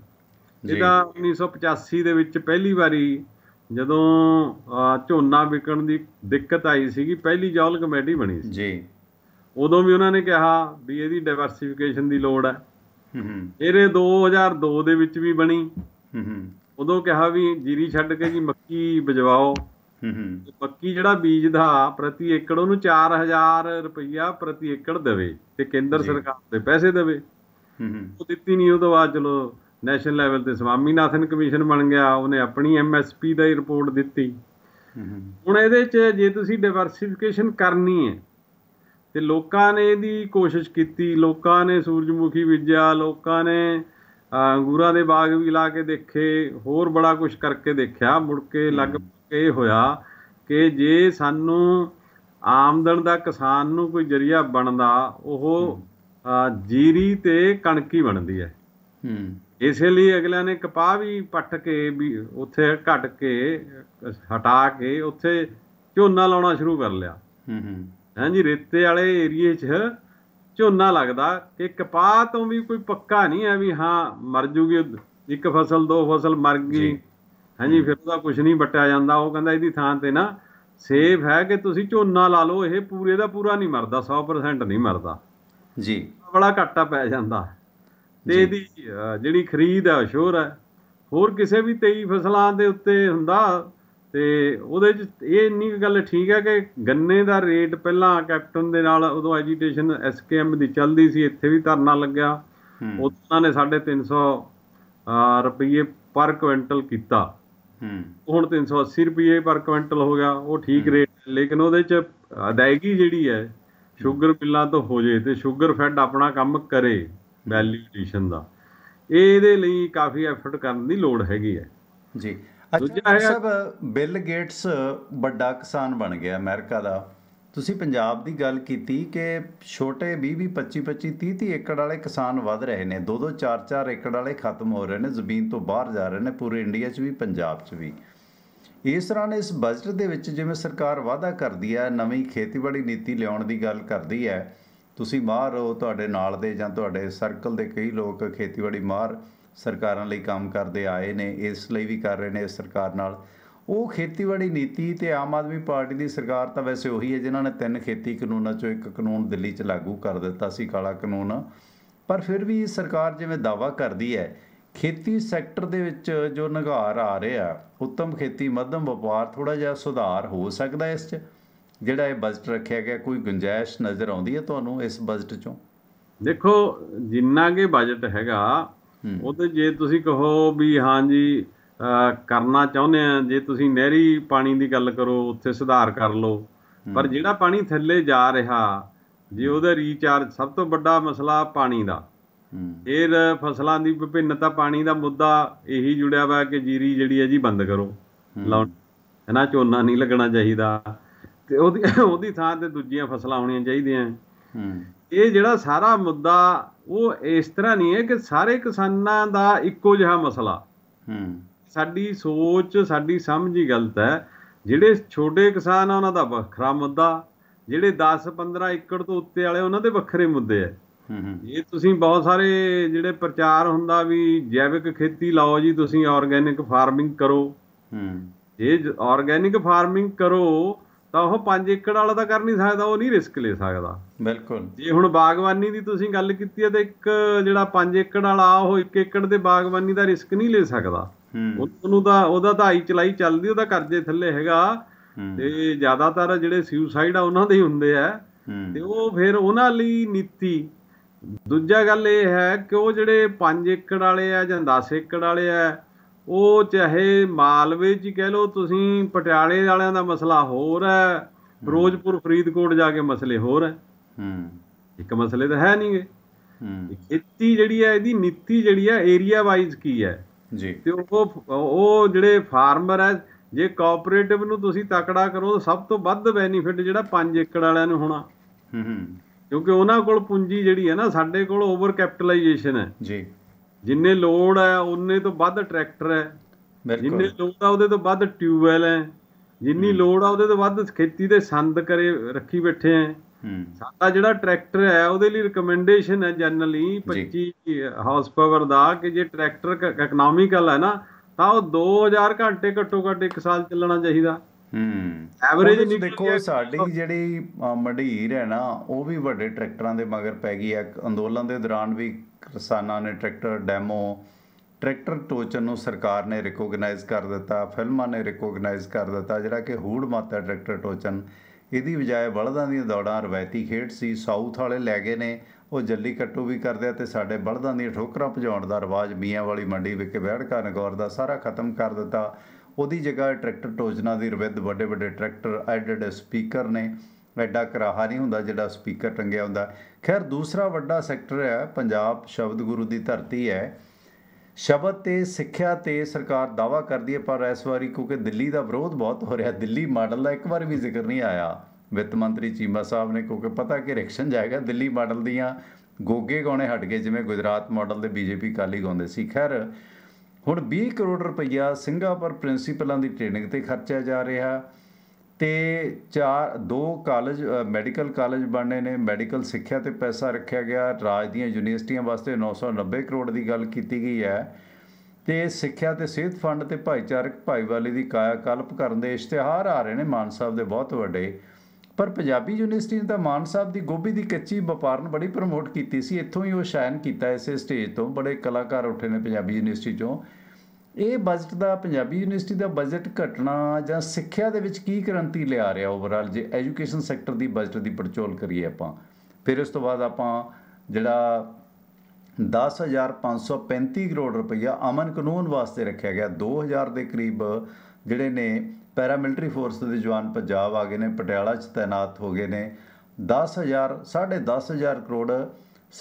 ਇਹਦਾ 1985 ਦੇ ਵਿੱਚ ਪਹਿਲੀ ਵਾਰੀ ਜਦੋਂ ਝੋਨਾ ਵਿਕਣ ਦੀ ਦਿੱਕਤ ਆਈ ਸੀਗੀ ਪਹਿਲੀ ਜੌਲ ਕਮੇਟੀ ਬਣੀ ਸੀ ਜੀ ਉਦੋਂ ਵੀ ਉਹਨਾਂ ਨੇ ਕਿਹਾ ਵੀ ਇਹਦੀ ਡਾਈਵਰਸਿਫਿਕੇਸ਼ਨ ਦੀ ਲੋੜ ਹੈ ਇਹਦੇ 2002 ਦੇ ਵਿੱਚ ਵੀ ਬਣੀ ਹੂੰ ਹੂੰ ਉਦੋਂ ਕਿਹਾ ਵੀ ਜੀਰੀ ਛੱਡ ਕੇ ਜੀ ਮੱਕੀ ਬਜਵਾਓ ਹੂੰ ਹੂੰ ਮੱਕੀ ਜਿਹੜਾ ਬੀਜ ਦਾ ਪ੍ਰਤੀ ਏਕੜ ਉਹਨੂੰ 4000 ਰੁਪਇਆ ਪ੍ਰਤੀ ਏਕੜ ਦੇਵੇ ਤੇ ਕੇਂਦਰ ਸਰਕਾਰ ਦੇ ਪੈਸੇ ਦੇਵੇ ਹੂੰ ਹੂੰ ਉਹ ਦਿੱਤੀ ਨਹੀਂ ਉਹ ਤੋਂ ਬਾਅਦ ਚਲੋ ਨੈਸ਼ਨਲ ਲੈਵਲ ਤੇ ਨਾਥਨ ਕਮਿਸ਼ਨ ਬਣ ਗਿਆ ਉਹਨੇ ਆਪਣੀ ਐਮਐਸਪੀ ਦਾ ਹੀ ਰਿਪੋਰਟ ਦਿੱਤੀ ਹੁਣ ਇਹਦੇ 'ਚ ਜੇ ਤੁਸੀਂ ਡਾਈਵਰਸਿਫਿਕੇਸ਼ਨ ਕਰਨੀ ਹੈ ਤੇ ਲੋਕਾਂ ਨੇ ਇਹਦੀ ਕੋਸ਼ਿਸ਼ ਕੀਤੀ ਲੋਕਾਂ ਨੇ ਸੂਰਜਮੁਖੀ ਬੀਜਿਆ ਲੋਕਾਂ ਨੇ ਅੰਗੂਰਾਂ ਦੇ ਬਾਗ ਵੀ ਲਾ ਕੇ ਦੇਖੇ ਹੋਰ ਬੜਾ ਕੁਝ ਕਰਕੇ ਦੇਖਿਆ ਮੁੜ ਕੇ ਲੱਗ ਕੇ ਹੋਇਆ ਕਿ ਜੇ ਸਾਨੂੰ ਆਮਦਨ ਦਾ ਕਿਸਾਨ ਨੂੰ ਕੋਈ ਜਰੀਆ ਬਣਦਾ ਉਹ ਜੀਰੀ ਤੇ ਕਣਕੀ ਬਣਦੀ ਹੈ ਹੂੰ ਇਸੇ ਲਈ ਅਗਲਿਆਂ ਨੇ ਕਪਾਹ ਵੀ ਪੱਟ ਕੇ ਵੀ ਉੱਥੇ ਘਟ ਕੇ ਹਟਾ ਕੇ ਉੱਥੇ ਝੋਨਾ ਲਾਉਣਾ ਸ਼ੁਰੂ ਕਰ ਲਿਆ ਹੂੰ ਹੂੰ ਹਾਂਜੀ ਰੇਤੇ ਵਾਲੇ ਏਰੀਏ 'ਚ ਝੋਨਾ ਲੱਗਦਾ ਕਿ ਕਪਾਹ ਤੋਂ ਵੀ ਕੋਈ ਪੱਕਾ ਨਹੀਂ ਹੈ ਵੀ ਹਾਂ ਮਰ ਜੂਗੀ ਇੱਕ ਫਸਲ ਦੋ ਫਸਲ ਮਰ ਗਈ ਹਾਂਜੀ ਫਿਰ ਉਹਦਾ ਕੁਝ ਨਹੀਂ ਬਟਿਆ ਜਾਂਦਾ ਉਹ ਕਹਿੰਦਾ ਇਹਦੀ ਥਾਂ ਤੇ ਨਾ ਸੇਫ ਹੈ ਕਿ ਤੁਸੀਂ ਝੋਨਾ ਲਾ ਲਓ ਇਹ ਪੂਰੇ ਦਾ ਪੂਰਾ ਨਹੀਂ ਮਰਦਾ 100% ਨਹੀਂ ਮਰਦਾ ਜੀ ਬੜਾ ਘਟਾ ਪੈ ਜਾਂਦਾ ਤੇ ਇਹਦੀ ਜਿਹੜੀ ਖਰੀਦ ਆ ਸ਼ੋਰ ਆ ਹੋਰ ਕਿਸੇ ਵੀ 23 ਫਸਲਾਂ ਦੇ ਉੱਤੇ ਹੁੰਦਾ ਤੇ ਉਹਦੇ ਚ ਇਹ ਇੰਨੀ ਗੱਲ ਠੀਕ ਹੈ ਕਿ ਗੰਨੇ ਦਾ ਰੇਟ ਪਹਿਲਾਂ ਕੈਪਟਨ ਦੇ ਨਾਲ ਉਦੋਂ ਐਜੀਟੇਸ਼ਨ ਐਸਕੇਐਮ ਦੀ ਚੱਲਦੀ ਸੀ ਇੱਥੇ ਵੀ ਧਰਨਾ ਲੱਗਿਆ ਉਹਨਾਂ ਨੇ 350 ਰੁਪਏ ਪਰ ਕੁਇੰਟਲ ਕੀਤਾ ਹੁਣ 380 ਰੁਪਏ ਪਰ ਕੁਇੰਟਲ ਹੋ ਗਿਆ ਉਹ ਠੀਕ ਰੇਟ ਲੇਕਿਨ ਉਹਦੇ ਚ ਅਦਾਇਗੀ ਜਿਹੜੀ ਹੈ ਸ਼ੂਗਰ ਬਿੱਲਾਂ ਤੋਂ ਹੋ ਜੇ ਤੇ ਸ਼ੂਗਰ ਫੈਡ ਆਪਣਾ ਕੰਮ ਕਰੇ ਵੈਲਿਊਏਸ਼ਨ ਦਾ ਇਹਦੇ ਲਈ ਕਾਫੀ ਐਫਰਟ ਕਰਨ ਦੀ ਲੋੜ ਹੈਗੀ ਹੈ ਜੀ ਅੱਛਾ ਸਭ ਬਿਲ ਗੇਟਸ ਵੱਡਾ ਕਿਸਾਨ ਬਣ ਗਿਆ ਅਮਰੀਕਾ ਦਾ ਤੁਸੀਂ ਪੰਜਾਬ ਦੀ ਗੱਲ ਕੀਤੀ ਕਿ ਛੋਟੇ 20 20 25 25 30 30 ਏਕੜ ਵਾਲੇ ਕਿਸਾਨ ਵੱਧ ਰਹੇ ਨੇ ਦੋ ਦੋ ਚਾਰ ਚਾਰ ਏਕੜ ਵਾਲੇ ਖਤਮ ਹੋ ਰਹੇ ਨੇ ਜ਼ਮੀਨ ਤੋਂ ਬਾਹਰ ਜਾ ਰਹੇ ਨੇ ਪੂਰੇ ਇੰਡੀਆ 'ਚ ਵੀ ਪੰਜਾਬ 'ਚ ਵੀ ਇਸ ਤਰ੍ਹਾਂ ਨੇ ਇਸ ਬਜਟ ਦੇ ਵਿੱਚ ਜਿਵੇਂ ਸਰਕਾਰ ਵਾਅਦਾ ਕਰਦੀ ਹੈ ਨਵੀਂ ਖੇਤੀਬਾੜੀ ਨੀਤੀ ਲਿਆਉਣ ਦੀ ਗੱਲ ਕਰਦੀ ਹੈ ਤੁਸੀਂ ਮਾਹਰ ਹੋ ਤੁਹਾਡੇ ਨਾਲ ਦੇ ਜਾਂ ਤੁਹਾਡੇ ਸਰਕਲ ਦੇ ਕਈ ਲੋਕ ਖੇਤੀਬਾੜੀ ਮਾਹਰ ਸਰਕਾਰਾਂ ਲਈ ਕੰਮ ਕਰਦੇ ਆਏ ਨੇ ਇਸ ਲਈ ਵੀ ਕਰ ਰਹੇ ਨੇ ਇਸ ਸਰਕਾਰ ਨਾਲ ਉਹ ਖੇਤੀਬਾੜੀ ਨੀਤੀ ਤੇ ਆਮ ਆਦਮੀ ਪਾਰਟੀ ਦੀ ਸਰਕਾਰ ਤਾਂ ਵੈਸੇ ਉਹੀ ਹੈ ਜਿਨ੍ਹਾਂ ਨੇ ਤਿੰਨ ਖੇਤੀ ਕਾਨੂੰਨਾਂ ਚੋਂ ਇੱਕ ਕਾਨੂੰਨ ਦਿੱਲੀ 'ਚ ਲਾਗੂ ਕਰ ਦਿੱਤਾ ਸੀ ਕਾਲਾ ਕਾਨੂੰਨ ਪਰ ਫਿਰ ਵੀ ਸਰਕਾਰ ਜਿਵੇਂ ਦਾਵਾ ਕਰਦੀ ਹੈ ਖੇਤੀ ਸੈਕਟਰ ਦੇ ਵਿੱਚ ਜੋ ਨਿਘਾਰ ਆ ਰਿਹਾ ਉੱਤਮ ਖੇਤੀ ਮੱਧਮ ਵਪਾਰ ਥੋੜਾ ਜਿਹਾ ਸੁਧਾਰ ਹੋ ਸਕਦਾ ਇਸ 'ਚ ਜਿਹੜਾ ਇਹ ਬਜਟ ਰੱਖਿਆ ਗਿਆ ਕੋਈ ਗੁੰਜਾਇਸ਼ ਨਜ਼ਰ ਆਉਂਦੀ ਹੈ ਤੁਹਾਨੂੰ ਇਸ ਬਜਟ ਚੋਂ ਦੇਖੋ ਜਿੰਨਾ ਕੇ ਬਜਟ ਹੈਗਾ ਉਹਦੇ ਜੇ ਤੁਸੀਂ ਕਹੋ ਵੀ ਹਾਂਜੀ ਕਰਨਾ ਚਾਹੁੰਦੇ ਆ ਜੇ ਤੁਸੀਂ ਨਹਿਰੀ ਪਾਣੀ ਦੀ ਗੱਲ ਕਰੋ ਉੱਥੇ ਸੁਧਾਰ ਕਰ ਲਓ ਪਰ ਜਿਹੜਾ ਪਾਣੀ ਥੱਲੇ ਜਾ ਰਿਹਾ ਜੇ ਉਹਦਾ ਰੀਚਾਰਜ ਸਭ ਤੋਂ ਵੱਡਾ ਮਸਲਾ ਪਾਣੀ ਦਾ ਫਿਰ ਫਸਲਾਂ ਦੀ ਵਿਭਿੰਨਤਾ ਪਾਣੀ ਦਾ ਮੁੱਦਾ ਇਹੀ ਜੁੜਿਆ ਹੋਇਆ ਕਿ ਜੀਰੀ ਜਿਹੜੀ ਹੈ ਜੀ ਬੰਦ ਕਰੋ ਲਾਉਣਾ ਹੈ ਨਾ ਝੋਨਾ ਨਹੀਂ ਲੱਗਣਾ ਚਾਹੀਦਾ ਤੇ ਉਹਦੀ ਉਹਦੀ ਥਾਂ ਤੇ ਦੂਜੀਆਂ ਫਸਲਾਂ ਆਉਣੀਆਂ ਚਾਹੀਦੀਆਂ ਇਹ ਜਿਹੜਾ ਸਾਰਾ ਮੁੱਦਾ ਉਹ ਇਸ ਤਰ੍ਹਾਂ ਨਹੀਂ ਹੈ ਕਿ ਸਾਰੇ ਕਿਸਾਨਾਂ ਦਾ ਇੱਕੋ ਜਿਹਾ ਮਸਲਾ ਹੂੰ ਸਾਡੀ ਸੋਚ ਸਾਡੀ ਸਮਝ ਹੀ ਗਲਤ ਹੈ ਜਿਹੜੇ ਛੋਟੇ ਕਿਸਾਨ ਆ ਉਹਨਾਂ ਦਾ ਵੱਖਰਾ ਮੁੱਦਾ ਜਿਹੜੇ 10 15 ਏਕੜ ਤੋਂ ਉੱਤੇ ਵਾਲੇ ਉਹਨਾਂ ਦੇ ਵੱਖਰੇ ਮੁੱਦੇ ਆ ਇਹ ਤੁਸੀਂ ਬਹੁਤ ਸਾਰੇ ਜਿਹੜੇ ਪ੍ਰਚਾਰ ਹੁੰਦਾ ਵੀ ਜੈਵਿਕ ਖੇਤੀ ਲਾਓ ਜੀ ਤੁਸੀਂ ਆਰਗੈਨਿਕ ਫਾਰਮਿੰਗ ਕਰੋ ਹੂੰ ਇਹ ਆਰਗੈਨਿਕ ਫਾਰਮਿੰਗ ਕਰੋ ਤਾਂ ਉਹ 5 ਏਕੜ ਵਾਲਾ ਤਾਂ ਕਰ ਨਹੀਂ ਸਕਦਾ ਉਹ ਨਹੀਂ ਰਿਸਕ ਲੈ ਸਕਦਾ ਬਿਲਕੁਲ ਜੇ ਹੁਣ ਬਾਗਬਾਨੀ ਦੀ ਤੁਸੀਂ ਗੱਲ ਕੀਤੀ ਹੈ ਤਾਂ ਇੱਕ ਜਿਹੜਾ 5 ਏਕੜ ਵਾਲਾ ਉਹ 1 ਏਕੜ ਦੇ ਬਾਗਬਾਨੀ ਦਾ ਰਿਸਕ ਨਹੀਂ ਲੈ ਸਕਦਾ ਉਹਨੂੰ ਤਾਂ ਉਹਦਾ ਤਾਂ ਚਲਾਈ ਚੱਲਦੀ ਉਹਦਾ ਕਰਜ਼ੇ ਥੱਲੇ ਹੈਗਾ ਤੇ ਜ਼ਿਆਦਾਤਰ ਜਿਹੜੇ ਸੁਸਾਈਡ ਆ ਉਹਨਾਂ ਦੇ ਹੀ ਹੁੰਦੇ ਆ ਤੇ ਉਹ ਫਿਰ ਉਹਨਾਂ ਲਈ ਨੀਤੀ ਦੂਜਾ ਗੱਲ ਇਹ ਹੈ ਕਿ ਉਹ ਜਿਹੜੇ 5 ਏਕੜ ਵਾਲੇ ਆ ਜਾਂ 10 ਏਕੜ ਵਾਲੇ ਆ ਉਹ ਚਾਹੇ ਮਾਲਵੇ 'ਚ ਕਹਿ ਲੋ ਤੁਸੀਂ ਪਟਿਆਲੇ ਵਾਲਿਆਂ ਦਾ ਮਸਲਾ ਹੋਰ ਹੈ ਫਿਰੋਜ਼ਪੁਰ ਫਰੀਦਕੋਟ ਜਾ ਕੇ ਮਸਲੇ ਹੋਰ ਹੈ ਹੂੰ ਇੱਕ ਮਸਲੇ ਤਾਂ ਹੈ ਨਹੀਂਗੇ ਹੂੰ ਖੇਤੀ ਜਿਹੜੀ ਹੈ ਇਹਦੀ ਨੀਤੀ ਜਿਹੜੀ ਹੈ ਏਰੀਆ ਵਾਈਜ਼ ਕੀ ਹੈ ਜੀ ਤੇ ਉਹ ਉਹ ਜਿਹੜੇ ਫਾਰਮਰ ਹੈ ਜੇ ਕੋਆਪਰੇਟਿਵ ਨੂੰ ਤੁਸੀਂ ਤਕੜਾ ਕਰੋ ਸਭ ਤੋਂ ਵੱਧ ਬੈਨੀਫਿਟ ਜਿਹੜਾ 5 ਏਕੜ ਵਾਲਿਆਂ ਨੂੰ ਹੋਣਾ ਹੂੰ ਕਿਉਂਕਿ ਉਹਨਾਂ ਕੋਲ ਪੂੰਜੀ ਜਿਹੜੀ ਹੈ ਨਾ ਸਾਡੇ ਕੋਲ ਓਵਰ ਕੈਪਟਲਾਈਜੇਸ਼ਨ ਹੈ ਜੀ ਜਿੰਨੇ ਲੋਡ ਆ ਉਹਨੇ ਤੋਂ ਵੱਧ ਟਰੈਕਟਰ ਹੈ ਜਿੰਨੇ ਲੋਡ ਆ ਉਹਦੇ ਤੋਂ ਵੱਧ ਟਿਊਬਵੈਲ ਹੈ ਜਿੰਨੀ ਲੋਡ ਆ ਉਹਦੇ ਤੋਂ ਵੱਧ ਖੇਤੀ ਦੇ ਸੰਦ ਕਰੇ ਰੱਖੀ ਬੈਠੇ ਆ ਸਾਡਾ ਜਿਹੜਾ ਟਰੈਕਟਰ ਹੈ ਉਹਦੇ ਲਈ ਰეკਮੈਂਡੇਸ਼ਨ ਹੈ ਜਨਰਲੀ 25 ਹਾਰਸ ਪਾਵਰ ਦਾ ਕਿ ਜੇ ਟਰੈਕਟਰ ਇਕਨੋਮਿਕਲ ਹੈ ਨਾ ਤਾਂ ਉਹ 2000 ਘੰਟੇ ਘੱਟੋ ਘੱਟ ਇੱਕ ਸਾਲ ਚੱਲਣਾ ਚਾਹੀਦਾ ਹੂੰ ਐਵਰੇਜ ਦੇਖੋ ਸਾਡੀ ਜਿਹੜੀ ਮੜੀਰ ਹੈ ਨਾ ਉਹ ਵੀ ਵੱਡੇ ਟਰੈਕਟਰਾਂ ਦੇ ਮਗਰ ਪੈ ਗਈ ਹੈ ਅੰਦੋਲਨ ਦੇ ਦੌਰਾਨ ਵੀ ਕਿਸਾਨਾਂ ਨੇ ਟਰੈਕਟਰ ਡੈਮੋ ਟਰੈਕਟਰ ਟੋਚਨ ਨੂੰ ਸਰਕਾਰ ਨੇ ਰਿਕੋਗਨਾਈਜ਼ ਕਰ ਦਿੱਤਾ ਫਿਲਮਾਂ ਨੇ ਰਿਕੋਗਨਾਈਜ਼ ਕਰ ਦਿੱਤਾ ਜਿਹੜਾ ਕਿ ਹੂੜ ਮਾਤਾ ਟਰੈਕਟਰ ਟੋਚਨ ਇਹਦੀ ਬਜਾਏ ਬਲਦਾਂ ਦੀਆਂ ਦੌੜਾਂ ਰਵਾਇਤੀ ਖੇਡ ਸੀ ਸਾਊਥ ਵਾਲੇ ਲੈ ਗਏ ਨੇ ਉਹ ਜੱਲੀ ਕੱਟੂ ਵੀ ਕਰਦੇ ਆ ਤੇ ਸਾਡੇ ਬਲਦਾਂ ਦੀਆਂ ਠੋਕਰਾਂ ਭਜਾਉਣ ਦਾ ਰਿਵਾਜ ਮੀਆਂ ਵਾਲੀ ਮੰਡੀ ਬੈਠ ਕੇ ਨਗੌਰ ਦਾ ਸਾਰਾ ਖਤਮ ਕਰ ਦਿੱਤਾ ਉਹਦੀ ਜਗ੍ਹਾ ਟਰੈਕਟਰ ਟੋਚਨਾ ਦੀ ਰਵਿੱਧ ਵੱਡੇ ਵੱਡੇ ਟਰੈਕਟਰ ਐਡਡ ਸਪੀਕਰ ਨੇ ਐਡਾ ਕਰਾਹਾ ਨਹੀਂ ਹੁੰਦਾ ਜਿਹੜਾ ਸਪੀਕਰ ਟੰਗਿਆ ਹੁੰਦਾ ਖੈਰ ਦੂਸਰਾ ਵੱਡਾ ਸੈਕਟਰ ਹੈ ਪੰਜਾਬ ਸ਼ਬਦ ਗੁਰੂ ਦੀ ਧਰਤੀ ਹੈ ਸ਼ਬਦ ਤੇ ਸਿੱਖਿਆ ਤੇ ਸਰਕਾਰ ਦਾਵਾ ਕਰਦੀ ਹੈ ਪਰ ਇਸ ਵਾਰੀ ਕਿਉਂਕਿ ਦਿੱਲੀ ਦਾ ਵਿਰੋਧ ਬਹੁਤ ਹੋ ਰਿਹਾ ਦਿੱਲੀ ਮਾਡਲ ਦਾ ਇੱਕ ਵਾਰ ਵੀ ਜ਼ਿਕਰ ਨਹੀਂ ਆਇਆ ਵਿੱਤ ਮੰਤਰੀ ਚੀਮਾ ਸਾਹਿਬ ਨੇ ਕਿਉਂਕਿ ਪਤਾ ਕਿ ਰਿਐਕਸ਼ਨ ਜਾਏਗਾ ਦਿੱਲੀ ਮਾਡਲ ਦੀਆਂ ਗੋਗੇ ਗਾਉਣੇ ਹਟ ਗਏ ਜਿਵੇਂ ਗੁਜਰਾਤ ਮਾਡਲ ਦੇ ਬੀਜੇਪੀ ਕਾਲੀ ਗਾਉਂਦੇ ਸੀ ਖੈਰ ਹੁਣ 20 ਕਰੋੜ ਰੁਪਈਆ ਸਿੰਗਾਪੁਰ ਪ੍ਰਿੰਸੀਪਲਾਂ ਦੀ ਟ੍ਰੇਨਿੰਗ ਤੇ ਖਰਚਿਆ ਜਾ ਰਿਹਾ ਤੇ ਚਾਰ ਦੋ ਕਾਲਜ ਮੈਡੀਕਲ ਕਾਲਜ ਬਣਨੇ ਨੇ ਮੈਡੀਕਲ ਸਿੱਖਿਆ ਤੇ ਪੈਸਾ ਰੱਖਿਆ ਗਿਆ ਰਾਜ ਦੀਆਂ ਯੂਨੀਵਰਸਿਟੀਆਂ ਵਾਸਤੇ 990 ਕਰੋੜ ਦੀ ਗੱਲ ਕੀਤੀ ਗਈ ਹੈ ਤੇ ਸਿੱਖਿਆ ਤੇ ਸਿਹਤ ਫੰਡ ਤੇ ਭਾਈਚਾਰਕ ਭਾਈਵਾਲੀ ਦੀ ਕਾਇਆਕਲਪ ਕਰਨ ਦੇ ਇਸ਼ਤਿਹਾਰ ਆ ਰਹੇ ਨੇ ਮਾਨ ਸਾਹਿਬ ਦੇ ਬਹੁਤ ਵੱਡੇ ਪਰ ਪੰਜਾਬੀ ਯੂਨੀਵਰਸਿਟੀ ਨੇ ਤਾਂ ਮਾਨ ਸਾਹਿਬ ਦੀ ਗੋਭੀ ਦੀ ਕੱਚੀ ਵਪਾਰਨ ਬੜੀ ਪ੍ਰਮੋਟ ਕੀਤੀ ਸੀ ਇੱਥੋਂ ਹੀ ਉਹ ਸ਼ਾਇਨ ਕੀਤਾ ਇਸੇ ਸਟੇਜ ਤੋਂ ਬੜੇ ਕਲਾਕਾਰ ਉੱਠੇ ਨੇ ਪੰਜਾਬੀ ਯੂਨੀਵਰਸਿਟੀ ਚੋਂ ਇਹ ਬਜਟ ਦਾ ਪੰਜਾਬੀ ਯੂਨੀਵਰਸਿਟੀ ਦਾ ਬਜਟ ਘਟਣਾ ਜਾਂ ਸਿੱਖਿਆ ਦੇ ਵਿੱਚ ਕੀ ਕ੍ਰਾਂਤੀ ਲਿਆ ਰਿਹਾ ਓਵਰਆਲ ਜੇ ਐਜੂਕੇਸ਼ਨ ਸੈਕਟਰ ਦੀ ਬਜਟ ਦੀ ਪੜਚੋਲ ਕਰੀਏ ਆਪਾਂ ਫਿਰ ਉਸ ਤੋਂ ਬਾਅਦ ਆਪਾਂ ਜਿਹੜਾ 10535 ਕਰੋੜ ਰੁਪਇਆ ਅਮਨ ਕਾਨੂੰਨ ਵਾਸਤੇ ਰੱਖਿਆ ਗਿਆ 2000 ਦੇ ਕਰੀਬ ਜਿਹੜੇ ਨੇ ਪੈਰਾਮਿਲਟਰੀ ਫੋਰਸ ਦੇ ਜਵਾਨ ਪੰਜਾਬ ਆ ਗਏ ਨੇ ਪਟਿਆਲਾ 'ਚ ਤਾਇਨਾਤ ਹੋ ਗਏ ਨੇ 10000 10500 ਕਰੋੜ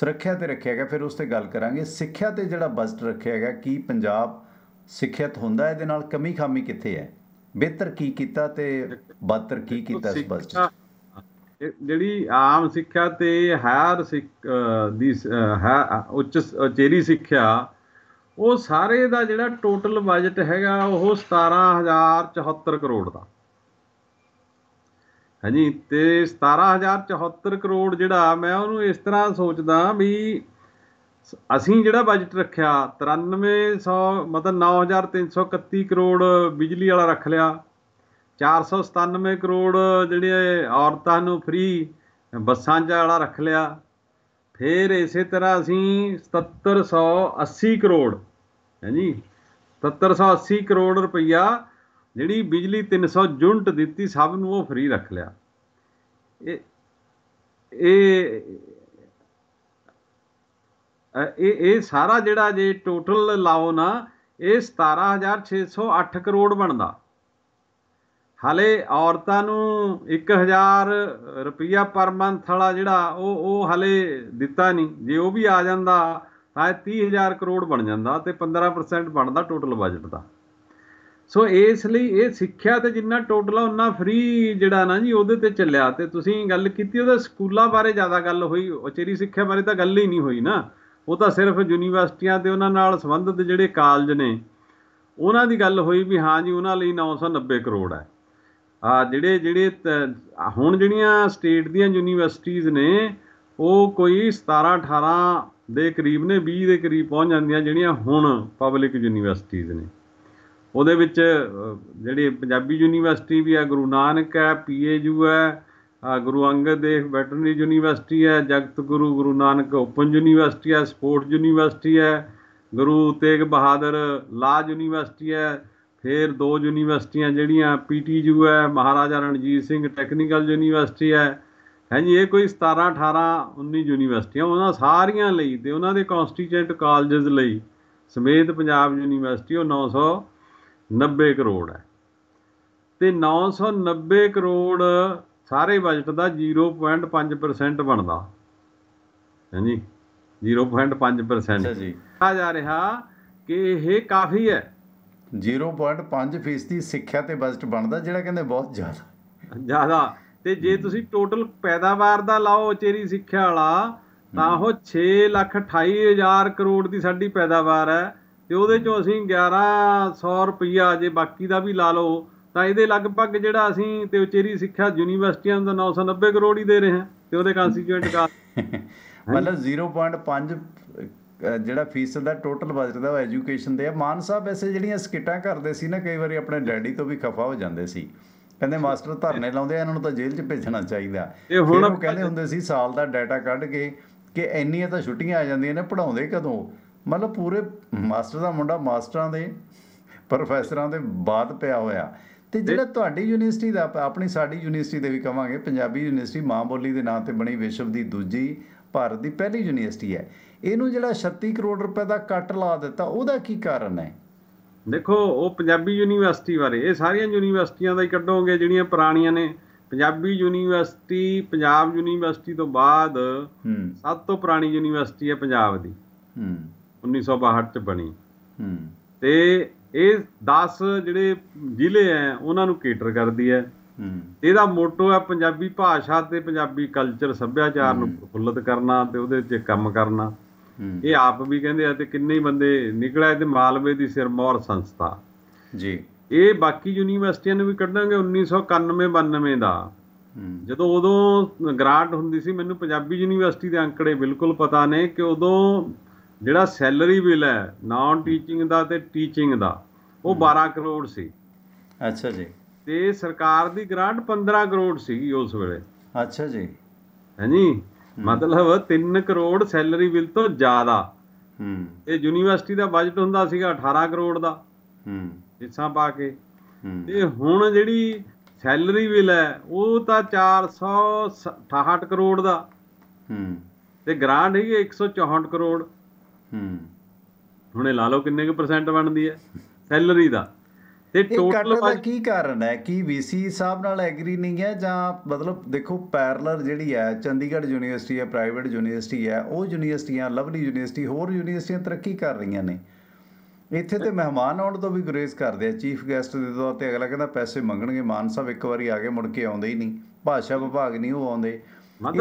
ਸੁਰੱਖਿਆ ਤੇ ਰੱਖਿਆ ਗਿਆ ਫਿਰ ਉਸ ਤੇ ਗੱਲ ਕਰਾਂਗੇ ਸਿੱਖਿਆ ਤੇ ਜਿਹੜਾ ਬਜਟ ਰੱਖਿਆ ਗਿਆ ਕੀ ਪੰਜਾਬ ਸਿੱਖਿਅਤ ਹੁੰਦਾ ਇਹਦੇ ਨਾਲ ਕਮੀ ਖਾਮੀ ਕਿੱਥੇ ਹੈ ਬਿਹਤਰ ਕੀ ਕੀਤਾ ਤੇ ਬਦਤਰ ਕੀ ਕੀਤਾ ਇਸ ਬਸ ਜਿਹੜੀ ਆਮ ਸਿੱਖਿਆ ਤੇ ਹਾਇਰ ਦੀ ਉੱਚ ਚੇਰੀ ਸਿੱਖਿਆ ਉਹ ਸਾਰੇ ਦਾ ਜਿਹੜਾ ਟੋਟਲ ਬਜਟ ਹੈਗਾ ਉਹ 17074 ਕਰੋੜ ਦਾ ਹਾਂਜੀ ਤੇ 17074 ਕਰੋੜ ਜਿਹੜਾ ਮੈਂ ਉਹਨੂੰ ਇਸ ਤਰ੍ਹਾਂ ਸੋਚਦਾ ਵੀ ਅਸੀਂ ਜਿਹੜਾ ਬਜਟ ਰੱਖਿਆ 9300 ਮਤਲਬ 9331 ਕਰੋੜ ਬਿਜਲੀ ਵਾਲਾ ਰੱਖ ਲਿਆ 497 ਕਰੋੜ ਜਿਹੜੇ ਔਰਤਾਂ ਨੂੰ ਫ੍ਰੀ ਬੱਸਾਂ ਵਾਲਾ ਰੱਖ ਲਿਆ ਫਿਰ ਇਸੇ ਤਰ੍ਹਾਂ ਅਸੀਂ 7780 ਕਰੋੜ ਜੀ 7780 ਕਰੋੜ ਰੁਪਈਆ ਜਿਹੜੀ ਬਿਜਲੀ 300 ਯੂਨਿਟ ਦਿੱਤੀ ਸਭ ਨੂੰ ਉਹ ਫ੍ਰੀ ਰੱਖ ਲਿਆ ਇਹ ਇਹ ਇਹ ਇਹ ਸਾਰਾ ਜਿਹੜਾ ਜੇ ਟੋਟਲ ਲਾਓ ਨਾ ਇਹ 17608 ਕਰੋੜ ਬਣਦਾ ਹਲੇ ਔਰਤਾਂ ਨੂੰ 1000 ਰੁਪਇਆ ਪਰ ਮੰਥ ਵਾਲਾ ਜਿਹੜਾ ਉਹ ਉਹ ਹਲੇ ਦਿੱਤਾ ਨਹੀਂ ਜੇ ਉਹ ਵੀ ਆ ਜਾਂਦਾ ਤਾਂ 30000 ਕਰੋੜ ਬਣ ਜਾਂਦਾ ਤੇ 15% ਬਣਦਾ ਟੋਟਲ ਬਜਟ ਦਾ ਸੋ ਇਸ ਲਈ ਇਹ ਸਿੱਖਿਆ ਤੇ ਜਿੰਨਾ ਟੋਟਲ ਆ ਉਹਨਾਂ ਫ੍ਰੀ ਜਿਹੜਾ ਨਾ ਜੀ ਉਹਦੇ ਤੇ ਚੱਲਿਆ ਤੇ ਤੁਸੀਂ ਗੱਲ ਕੀਤੀ ਉਹਦਾ ਸਕੂਲਾਂ ਬਾਰੇ ਜ਼ਿਆਦਾ ਗੱਲ ਹੋਈ ਉਚੇਰੀ ਸਿੱਖਿਆ ਬਾਰੇ ਤਾਂ ਗੱਲ ਹੀ ਨਹੀਂ ਹੋਈ ਨਾ ਉਹ ਤਾਂ ਸਿਰਫ ਯੂਨੀਵਰਸਿਟੀਆਂ ਤੇ ਉਹਨਾਂ ਨਾਲ ਸੰਬੰਧਿਤ ਜਿਹੜੇ ਕਾਲਜ ਨੇ ਉਹਨਾਂ ਦੀ ਗੱਲ ਹੋਈ ਵੀ ਹਾਂ ਜੀ ਉਹਨਾਂ ਲਈ 990 ਕਰੋੜ ਹੈ ਆ ਜਿਹੜੇ ਜਿਹੜੇ ਹੁਣ ਜਿਹੜੀਆਂ ਸਟੇਟ ਦੀਆਂ ਯੂਨੀਵਰਸਿਟੀਆਂ ਨੇ ਉਹ ਕੋਈ 17 18 ਦੇ ਕਰੀਬ ਨੇ 20 ਦੇ ਕਰੀਬ ਪਹੁੰਚ ਜਾਂਦੀਆਂ ਜਿਹੜੀਆਂ ਹੁਣ ਪਬਲਿਕ ਯੂਨੀਵਰਸਿਟੀਆਂ ਨੇ ਉਹਦੇ ਵਿੱਚ ਜਿਹੜੀ ਪੰਜਾਬੀ ਯੂਨੀਵਰਸਿਟੀ ਵੀ ਆ ਗੁਰੂ ਨਾਨਕ ਹੈ ਪੀਏਯੂ ਹੈ ਆ ਗੁਰੂ ਅੰਗਦ ਦੇਵ ਵੈਟਰਨਰੀ ਯੂਨੀਵਰਸਿਟੀ ਹੈ ਜਗਤ ਗੁਰੂ ਗੁਰੂ ਨਾਨਕ ਓਪਨ ਯੂਨੀਵਰਸਿਟੀ ਹੈ ਸਪੋਰਟ ਯੂਨੀਵਰਸਿਟੀ ਹੈ ਗੁਰੂ ਤੇਗ ਬਹਾਦਰ ਲਾ ਯੂਨੀਵਰਸਿਟੀ ਹੈ ਫਿਰ ਦੋ ਯੂਨੀਵਰਸਿਟੀਆਂ ਜਿਹੜੀਆਂ ਪੀਟੀਯੂ ਹੈ ਮਹਾਰਾਜਾ ਰਣਜੀਤ ਸਿੰਘ ਟੈਕਨੀਕਲ ਯੂਨੀਵਰਸਿਟੀ ਹੈ ਹਾਂਜੀ ਇਹ ਕੋਈ 17 18 19 ਯੂਨੀਵਰਸਿਟੀਆਂ ਉਹਨਾਂ ਸਾਰੀਆਂ ਲਈ ਤੇ ਉਹਨਾਂ ਦੇ ਕਨਸਟੀਟਿਊਂਟ ਕਾਲਜਸ ਲਈ ਸਮੇਤ ਪੰਜਾਬ ਯੂਨੀਵਰਸਿਟੀ ਉਹ 990 ਕਰੋੜ ਹੈ ਤੇ 990 ਕਰੋੜ ਸਾਰੇ ਬਜਟ ਦਾ 0.5% ਬਣਦਾ ਹੈ ਜੀ 0.5% ਅੱਛਾ ਜੀ ਆ ਜਾ ਰਿਹਾ ਕਿ ਇਹ ਕਾਫੀ ਹੈ 0.5% ਸਿੱਖਿਆ ਤੇ ਬਜਟ ਬਣਦਾ ਜਿਹੜਾ ਕਹਿੰਦੇ ਬਹੁਤ ਜ਼ਿਆਦਾ ਜ਼ਿਆਦਾ ਤੇ ਜੇ ਤੁਸੀਂ ਟੋਟਲ ਪੈਦਾਵਾਰ ਦਾ ਲਾਓ ਚੇਰੀ ਸਿੱਖਿਆ ਵਾਲਾ ਤਾਂ ਉਹ 6 ਲੱਖ 28000 ਕਰੋੜ ਦੀ ਸਾਡੀ ਪੈਦਾਵਾਰ ਹੈ ਤੇ ਉਹਦੇ ਚੋਂ ਅਸੀਂ 1100 ਰੁਪਈਆ ਜੇ ਬਾਕੀ ਦਾ ਵੀ ਲਾ ਲਓ ਤਾਂ ਇਹਦੇ ਲਗਭਗ ਜਿਹੜਾ ਅਸੀਂ ਤੇ ਉਚੇਰੀ ਸਿੱਖਿਆ ਯੂਨੀਵਰਸਿਟੀਆਂ ਦਾ 990 ਕਰੋੜ ਹੀ ਦੇ ਰਹੇ ਹਾਂ ਤੇ ਉਹਦੇ ਕੰਸਟੀਟਿਊਐਂਟ ਕਾ ਮਤਲਬ 0.5 ਜਿਹੜਾ ਫੀਸ ਦਾ ਟੋਟਲ ਬਜਟ ਦਾ ਐਜੂਕੇਸ਼ਨ ਦੇ ਆ ਮਾਨ ਸਾਹਿਬ ਐਸੇ ਜਿਹੜੀਆਂ ਸਕਿਟਾਂ ਕਰਦੇ ਸੀ ਨਾ ਕਈ ਵਾਰੀ ਆਪਣੇ ਡੈਡੀ ਤੋਂ ਵੀ ਖਫਾ ਹੋ ਜਾਂਦੇ ਸੀ ਕਹਿੰਦੇ ਮਾਸਟਰ ਧਰਨੇ ਲਾਉਂਦੇ ਆ ਇਹਨਾਂ ਨੂੰ ਤਾਂ ਜੇਲ੍ਹ 'ਚ ਭੇਜਣਾ ਚਾਹੀਦਾ ਇਹ ਹੁਣ ਕਹਿੰਦੇ ਹੁੰਦੇ ਸੀ ਸਾਲ ਦਾ ਡਾਟਾ ਕੱਢ ਕੇ ਕਿ ਇੰਨੀਆਂ ਤਾਂ ਛੁੱਟੀਆਂ ਆ ਜਾਂਦੀਆਂ ਨੇ ਪੜਾਉਂਦੇ ਕਦੋਂ ਮਤਲਬ ਪੂਰੇ ਮਾਸਟਰ ਦਾ ਮੁੰਡਾ ਮਾਸਟਰਾਂ ਦੇ ਪ੍ਰੋਫੈਸਰਾਂ ਦੇ ਬਾਤ ਪਿਆ ਹੋਇਆ ਤੇ ਜਿਹੜਾ ਤੁਹਾਡੀ ਯੂਨੀਵਰਸਿਟੀ ਦਾ ਆਪਣੀ ਸਾਡੀ ਯੂਨੀਵਰਸਿਟੀ ਦੇ ਵੀ ਕਵਾਂਗੇ ਪੰਜਾਬੀ ਯੂਨੀਵਰਸਿਟੀ ਮਾਂ ਬੋਲੀ ਦੇ ਨਾਂ ਤੇ ਬਣੀ ਵਿਸ਼ਵ ਦੀ ਦੂਜੀ ਭਾਰਤ ਦੀ ਪਹਿਲੀ ਯੂਨੀਵਰਸਿਟੀ ਹੈ ਇਹਨੂੰ ਜਿਹੜਾ 36 ਕਰੋੜ ਰੁਪਏ ਦਾ ਕੱਟ ਲਾ ਦਿੱਤਾ ਉਹਦਾ ਕੀ ਕਾਰਨ ਹੈ ਦੇਖੋ ਉਹ ਪੰਜਾਬੀ ਯੂਨੀਵਰਸਿਟੀ ਬਾਰੇ ਇਹ ਸਾਰੀਆਂ ਯੂਨੀਵਰਸਿਟੀਆਂ ਦਾ ਹੀ ਕੱਢੋਗੇ ਜਿਹੜੀਆਂ ਪੁਰਾਣੀਆਂ ਨੇ ਪੰਜਾਬੀ ਯੂਨੀਵਰਸਿਟੀ ਪੰਜਾਬ ਯੂਨੀਵਰਸਿਟੀ ਤੋਂ ਬਾਅਦ ਸਭ ਤੋਂ ਪੁਰਾਣੀ ਯੂਨੀਵਰਸਿਟੀ ਹੈ ਪੰਜਾਬ ਦੀ 1962 ਚ ਬਣੀ ਤੇ ਇਹ 10 ਜਿਹੜੇ ਜ਼ਿਲ੍ਹੇ ਐ ਉਹਨਾਂ ਨੂੰ ਕੇਟਰ ਕਰਦੀ ਹੈ ਇਹਦਾ ਮੋਟੋ ਹੈ ਪੰਜਾਬੀ ਭਾਸ਼ਾ ਤੇ ਪੰਜਾਬੀ ਕਲਚਰ ਸੱਭਿਆਚਾਰ ਨੂੰ ਫੁੱਲਤ ਕਰਨਾ ਤੇ ਉਹਦੇ 'ਚ ਕੰਮ ਕਰਨਾ ਇਹ ਆਪ ਵੀ ਕਹਿੰਦੇ ਆ ਤੇ ਕਿੰਨੇ ਹੀ ਬੰਦੇ ਨਿਕਲਿਆ ਤੇ ਮਾਲਵੇ ਦੀ ਸਿਰਮੌਰ ਸੰਸਥਾ ਜੀ ਇਹ ਬਾਕੀ ਯੂਨੀਵਰਸਿਟੀਆਂ ਨੂੰ ਵੀ ਕੱਢਾਂਗੇ 1991-92 ਦਾ ਜਦੋਂ ਉਦੋਂ ਗ੍ਰਾਂਟ ਹੁੰਦੀ ਸੀ ਮੈਨੂੰ ਪੰਜਾਬੀ ਯੂਨੀਵਰਸਿਟੀ ਦੇ ਅੰਕੜੇ ਬਿਲਕੁਲ ਪਤਾ ਨੇ ਕਿ ਉਦੋਂ ਜਿਹੜਾ ਸੈਲਰੀ ਬਿੱਲ ਹੈ ਨਾਨ ਟੀਚਿੰਗ ਦਾ ਤੇ ਟੀਚਿੰਗ ਦਾ ਉਹ 12 ਕਰੋੜ ਸੀ ਅੱਛਾ ਜੀ ਤੇ ਸਰਕਾਰ ਦੀ ਗ੍ਰਾਂਟ 15 ਕਰੋੜ ਸੀ ਉਸ ਵੇਲੇ ਅੱਛਾ ਜੀ ਹਾਂਜੀ ਮਤਲਬ 3 ਕਰੋੜ ਸੈਲਰੀ ਬਿੱਲ ਤੋਂ ਜ਼ਿਆਦਾ ਹੂੰ ਇਹ ਯੂਨੀਵਰਸਿਟੀ ਦਾ ਬਜਟ ਹੁੰਦਾ ਸੀਗਾ 18 ਕਰੋੜ ਦਾ ਹੂੰ ਹਿੱਸਾ ਪਾ ਕੇ ਤੇ ਹੁਣ ਜਿਹੜੀ ਸੈਲਰੀ ਬਿੱਲ ਹੈ ਉਹ ਤਾਂ 468 ਕਰੋੜ ਦਾ ਹੂੰ ਤੇ ਗ੍ਰਾਂਟ ਹੈਗੀ 164 ਕਰੋੜ ਹੂੰ ਹੁਣ ਇਹ ਲਾ ਲਓ ਕਿੰਨੇ ਕੁ ਪਰਸੈਂਟ ਬਣਦੀ ਹੈ ਸੈਲਰੀ ਦਾ ਤੇ ਟੋਟਲ ਦਾ ਕੀ ਕਾਰਨ ਹੈ ਕਿ ਵੀਸੀ ਸਾਹਿਬ ਨਾਲ ਐਗਰੀ ਨਹੀਂ ਹੈ ਜਾਂ ਮਤਲਬ ਦੇਖੋ ਪੈਰਲਰ ਜਿਹੜੀ ਹੈ ਚੰਡੀਗੜ੍ਹ ਯੂਨੀਵਰਸਿਟੀ ਹੈ ਪ੍ਰਾਈਵੇਟ ਯੂਨੀਵਰਸਿਟੀ ਹੈ ਉਹ ਯੂਨੀਵਰਸਿਟੀਆਂ ਲਵਲੀ ਯੂਨੀਵਰਸਿਟੀ ਹੋਰ ਯੂਨੀਵਰਸਿਟੀਆਂ ਤਰੱਕੀ ਕਰ ਰਹੀਆਂ ਨੇ ਇੱਥੇ ਤੇ ਮਹਿਮਾਨ ਆਉਣ ਤੋਂ ਵੀ ਗੁਰੇਜ਼ ਕਰਦੇ ਆ ਚੀਫ ਗੈਸਟ ਦੇ ਤੌਰ ਤੇ ਅਗਲਾ ਕਹਿੰਦਾ ਪੈਸੇ ਮੰਗਣਗੇ ਮਾਨ ਸਾਹਿਬ ਇੱਕ ਵਾਰੀ ਆ ਕੇ ਮੁੜ ਕੇ ਆਉਂਦੇ ਹੀ ਨਹੀਂ ਭਾਸ਼ਾ ਵਿਭਾਗ ਨਹੀਂ ਉਹ ਆਉਂਦੇ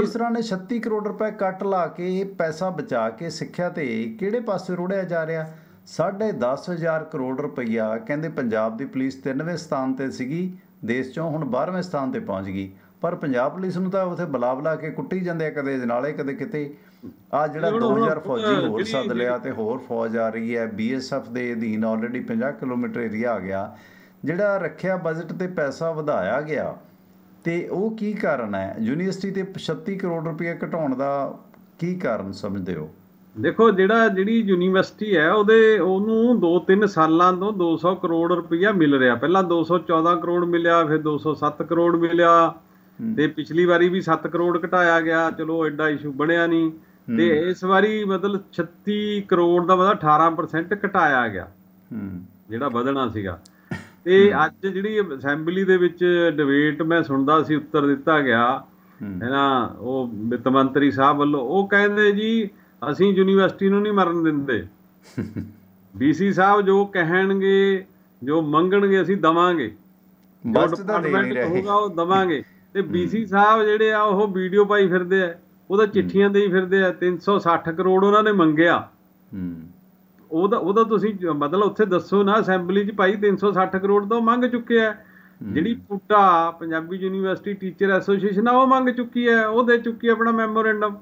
ਇਸ ਤਰ੍ਹਾਂ ਨੇ 36 ਕਰੋੜ ਰੁਪਏ ਕੱਟ ਲਾ ਕੇ ਇਹ ਪੈਸਾ ਬਚਾ ਕੇ ਸਿੱਖਿਆ ਤੇ ਕਿਹੜੇ ਪਾਸੇ ਰੋੜਿਆ ਜਾ ਰਿਹਾ 10.5000 ਕਰੋੜ ਰੁਪਈਆ ਕਹਿੰਦੇ ਪੰਜਾਬ ਦੀ ਪੁਲਿਸ 3ਵੇਂ ਸਥਾਨ ਤੇ ਸੀਗੀ ਦੇਸ਼ ਚੋਂ ਹੁਣ 12ਵੇਂ ਸਥਾਨ ਤੇ ਪਹੁੰਚ ਗਈ ਪਰ ਪੰਜਾਬ ਪੁਲਿਸ ਨੂੰ ਤਾਂ ਉਥੇ ਬਲਾ ਬਲਾ ਕੇ ਕੁੱਟੀ ਜਾਂਦੇ ਆ ਕਦੇ ਨਾਲੇ ਕਦੇ ਕਿਤੇ ਆ ਜਿਹੜਾ 2000 ਫੌਜੀ ਹੋਰ ਸੱਦ ਲਿਆ ਤੇ ਹੋਰ ਫੌਜ ਆ ਰਹੀ ਹੈ ਬੀਐਸਐਫ ਦੇ ਅਧੀਨ ਆਲਰੇਡੀ 50 ਕਿਲੋਮੀਟਰ ਏਰੀਆ ਆ ਗਿਆ ਜਿਹੜਾ ਰੱਖਿਆ ਬਜਟ ਤੇ ਪੈਸਾ ਵਧਾਇਆ ਗਿਆ ਤੇ ਉਹ ਕੀ ਕਾਰਨ ਹੈ ਯੂਨੀਵਰਸਿਟੀ ਤੇ 36 ਕਰੋੜ ਰੁਪਏ ਘਟਾਉਣ ਦਾ ਕੀ ਕਾਰਨ ਸਮਝਦੇ ਹੋ ਦੇਖੋ ਜਿਹੜਾ ਜਿਹੜੀ ਯੂਨੀਵਰਸਿਟੀ ਹੈ ਉਹਦੇ ਉਹਨੂੰ 2-3 ਸਾਲਾਂ ਤੋਂ 200 ਕਰੋੜ ਰੁਪਇਆ ਮਿਲ ਰਿਹਾ ਪਹਿਲਾਂ 214 ਕਰੋੜ ਮਿਲਿਆ ਫਿਰ 207 ਕਰੋੜ ਮਿਲਿਆ ਤੇ ਪਿਛਲੀ ਵਾਰੀ ਵੀ 7 ਕਰੋੜ ਘਟਾਇਆ ਗਿਆ ਚਲੋ ਐਡਾ ਇਸ਼ੂ ਬਣਿਆ ਨਹੀਂ ਤੇ ਇਸ ਵਾਰੀ ਮਤਲਬ 36 ਕਰੋੜ ਦਾ ਮਤਲਬ 18% ਘਟਾਇਆ ਗਿਆ ਜਿਹੜਾ ਵਧਣਾ ਸੀਗਾ ਤੇ ਅੱਜ ਜਿਹੜੀ ਅਸੈਂਬਲੀ ਦੇ ਵਿੱਚ ਡਿਬੇਟ ਮੈਂ ਸੁਣਦਾ ਸੀ ਉੱਤਰ ਦਿੱਤਾ ਗਿਆ ਹੈ ਨਾ ਉਹ ਵਿੱਤ ਮੰਤਰੀ ਸਾਹਿਬ ਵੱਲੋਂ ਉਹ ਕਹਿੰਦੇ ਜੀ ਅਸੀਂ ਯੂਨੀਵਰਸਿਟੀ ਨੂੰ ਨਹੀਂ ਮਰਨ ਦਿੰਦੇ ਬੀਸੀ ਸਾਹਿਬ ਜੋ ਕਹਿਣਗੇ ਜੋ ਮੰਗਣਗੇ ਅਸੀਂ ਦਵਾਂਗੇ ਬਸ ਦਾ ਨਹੀਂ ਰਹੇ ਹੋਗਾ ਉਹ ਦਵਾਂਗੇ ਤੇ ਬੀਸੀ ਸਾਹਿਬ ਜਿਹੜੇ ਆ ਉਹ ਵੀਡੀਓ ਪਾਈ ਫਿਰਦੇ ਆ ਉਹਦਾ ਚਿੱਠੀਆਂ ਦੇ ਹੀ ਫਿਰਦੇ ਆ 360 ਕਰੋੜ ਉਹਨਾਂ ਨੇ ਮੰਗਿਆ ਹੂੰ ਉਹਦਾ ਉਹਦਾ ਤੁਸੀਂ ਮਤਲਬ ਉੱਥੇ ਦੱਸੋ ਨਾ ਅਸੈਂਬਲੀ 'ਚ ਭਾਈ 360 ਕਰੋੜ ਤੋਂ ਮੰਗ ਚੁੱਕੇ ਆ ਜਿਹੜੀ PUTA Punjabi University teacher association ਆ ਉਹ ਮੰਗ ਚੁੱਕੀ ਹੈ ਉਹ ਦੇ ਚੁੱਕੀ ਹੈ ਆਪਣਾ ਮੈਮੋਰੈਂਡਮ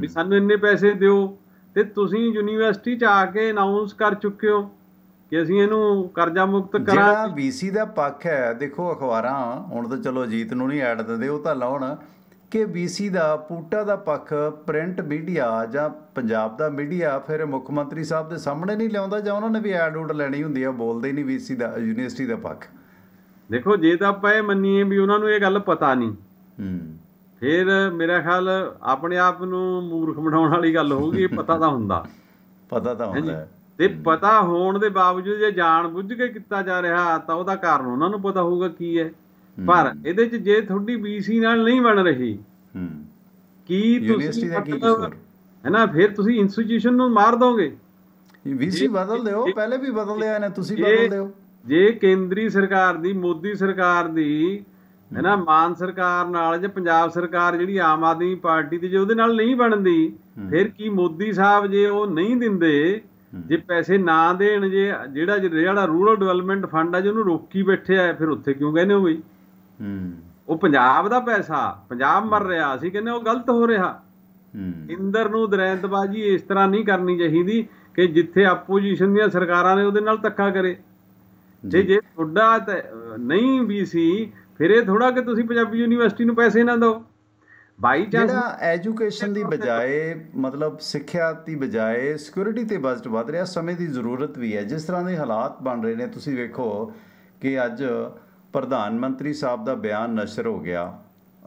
ਵੀ ਸਾਨੂੰ ਇੰਨੇ ਪੈਸੇ ਦਿਓ ਤੇ ਤੁਸੀਂ ਯੂਨੀਵਰਸਿਟੀ 'ਚ ਆ ਕੇ ਅਨਾਉਂਸ ਕਰ ਚੁੱਕੇ ਹੋ ਕਿ ਅਸੀਂ ਇਹਨੂੰ ਕਰਜ਼ਾ ਮੁਕਤ ਕਰਾਂ ਜਿਹੜਾ ਵੀਸੀ ਦਾ ਪੱਖ ਹੈ ਦੇਖੋ ਅਖਬਾਰਾਂ ਹੁਣ ਤਾਂ ਚਲੋ ਅਜੀਤ ਨੂੰ ਨਹੀਂ ਐਡ ਦਿੰਦੇ ਉਹ ਤਾਂ ਲਾਉਣ ਕਿ BC ਦਾ ਪੂਟਾ ਦਾ ਪੱਖ ਪ੍ਰਿੰਟ ਮੀਡੀਆ ਜਾਂ ਪੰਜਾਬ ਦਾ ਮੀਡੀਆ ਫਿਰ ਮੁੱਖ ਮੰਤਰੀ ਸਾਹਿਬ ਦੇ ਸਾਹਮਣੇ ਨਹੀਂ ਲਿਆਉਂਦਾ ਜਾਂ ਉਹਨਾਂ ਨੇ ਵੀ ਐਡ ਉਡ ਲੈਣੀ ਹੁੰਦੀ ਆ ਬੋਲਦੇ ਨਹੀਂ BC ਦਾ ਯੂਨੀਵਰਸਿਟੀ ਦਾ ਪੱਖ ਦੇਖੋ ਜੇ ਤਾਂ ਆਪਾਂ ਇਹ ਮੰਨੀਏ ਵੀ ਉਹਨਾਂ ਨੂੰ ਇਹ ਗੱਲ ਪਤਾ ਨਹੀਂ ਹੂੰ ਫਿਰ ਮੇਰਾ ਖਿਆਲ ਆਪਣੇ ਆਪ ਨੂੰ ਮੂਰਖ ਬਣਾਉਣ ਵਾਲੀ ਗੱਲ ਹੋਊਗੀ ਪਤਾ ਤਾਂ ਹੁੰਦਾ ਪਤਾ ਤਾਂ ਹੁੰਦਾ ਤੇ ਪਤਾ ਹੋਣ ਦੇ ਬਾਵਜੂਦ ਜੇ ਜਾਣ ਬੁੱਝ ਕੇ ਕੀਤਾ ਜਾ ਰਿਹਾ ਤਾਂ ਉਹਦਾ ਕਾਰਨ ਉਹਨਾਂ ਨੂੰ ਪਤਾ ਹੋਊਗਾ ਕੀ ਹੈ ਪਰ ਇਹਦੇ ਚ ਜੇ ਤੁਹਾਡੀ BC ਨਾਲ ਨਹੀਂ ਬਣ ਰਹੀ ਹੂੰ ਕੀ ਤੁਸੀਂ ਹੈ ਨਾ ਫਿਰ ਤੁਸੀਂ ਇੰਸਟੀਟਿਊਸ਼ਨ ਨੂੰ ਮਾਰ ਦੋਗੇ VC ਬਦਲ ਦਿਓ ਪਹਿਲੇ ਵੀ ਬਦਲ ਲਿਆ ਨੇ ਤੁਸੀਂ ਬਦਲ ਦਿਓ ਜੇ ਕੇਂਦਰੀ ਸਰਕਾਰ ਦੀ ਮੋਦੀ ਸਰਕਾਰ ਦੀ ਹੈ ਨਾ ਮਾਨ ਸਰਕਾਰ ਨਾਲ ਜਾਂ ਪੰਜਾਬ ਸਰਕਾਰ ਜਿਹੜੀ ਆਮ ਆਦਮੀ ਪਾਰਟੀ ਦੀ ਜੇ ਉਹਦੇ ਨਾਲ ਨਹੀਂ ਬਣਦੀ ਫਿਰ ਕੀ ਮੋਦੀ ਸਾਹਿਬ ਜੇ ਉਹ ਨਹੀਂ ਦਿੰਦੇ ਜੇ ਪੈਸੇ ਨਾ ਦੇਣ ਜੇ ਜਿਹੜਾ ਜਿਹੜਾ ਰੂਰਲ ਡਿਵੈਲਪਮੈਂਟ ਫੰਡ ਆ ਜੇ ਉਹਨੂੰ ਰੋਕੀ ਬੈਠੇ ਆ ਫਿਰ ਉੱਥੇ ਕਿਉਂ ਕਹਿੰਦੇ ਹੋ ਬਈ ਹੂੰ ਉਹ ਪੰਜਾਬ ਦਾ ਪੈਸਾ ਪੰਜਾਬ ਮਰ ਰਿਹਾ ਅਸੀਂ ਕਹਿੰਦੇ ਉਹ ਗਲਤ ਹੋ ਰਿਹਾ ਹੂੰ ਇੰਦਰ ਨੂੰ ਬਾਜੀ ਇਸ ਤਰ੍ਹਾਂ ਨਹੀਂ ਕਰਨੀ ਚਾਹੀਦੀ ਕਿ ਜਿੱਥੇ ਆਪੋਜੀਸ਼ਨ ਦੀਆਂ ਸਰਕਾਰਾਂ ਨੇ ਉਹਦੇ ਨਾਲ ਧੱਕਾ ਕਰੇ ਜੇ ਜੇ ਤਾਂ ਨਹੀਂ ਵੀ ਸੀ ਫਿਰ ਇਹ ਥੋੜਾ ਕਿ ਤੁਸੀਂ ਪੰਜਾਬੀ ਯੂਨੀਵਰਸਿਟੀ ਨੂੰ ਪੈਸੇ ਨਾ ਦਿਓ ਬਾਈ ਚਾਂਸ ਜਿਹੜਾ ਐਜੂਕੇਸ਼ਨ ਦੀ ਬਜਾਏ ਮਤਲਬ ਸਿੱਖਿਆ ਦੀ ਬਜਾਏ ਸਿਕਿਉਰਿਟੀ ਤੇ ਬਜਟ ਵਧ ਰਿਹਾ ਸਮੇਂ ਦੀ ਜ਼ਰੂਰਤ ਵੀ ਹੈ ਜਿਸ ਤਰ੍ਹਾਂ ਦੇ ਹਾਲਾਤ ਬਣ ਰਹੇ ਨੇ ਤੁਸੀਂ ਵੇਖੋ ਕਿ ਅੱਜ ਪ੍ਰਧਾਨ ਮੰਤਰੀ ਸਾਹਿਬ ਦਾ ਬਿਆਨ ਨਸ਼ਰ ਹੋ ਗਿਆ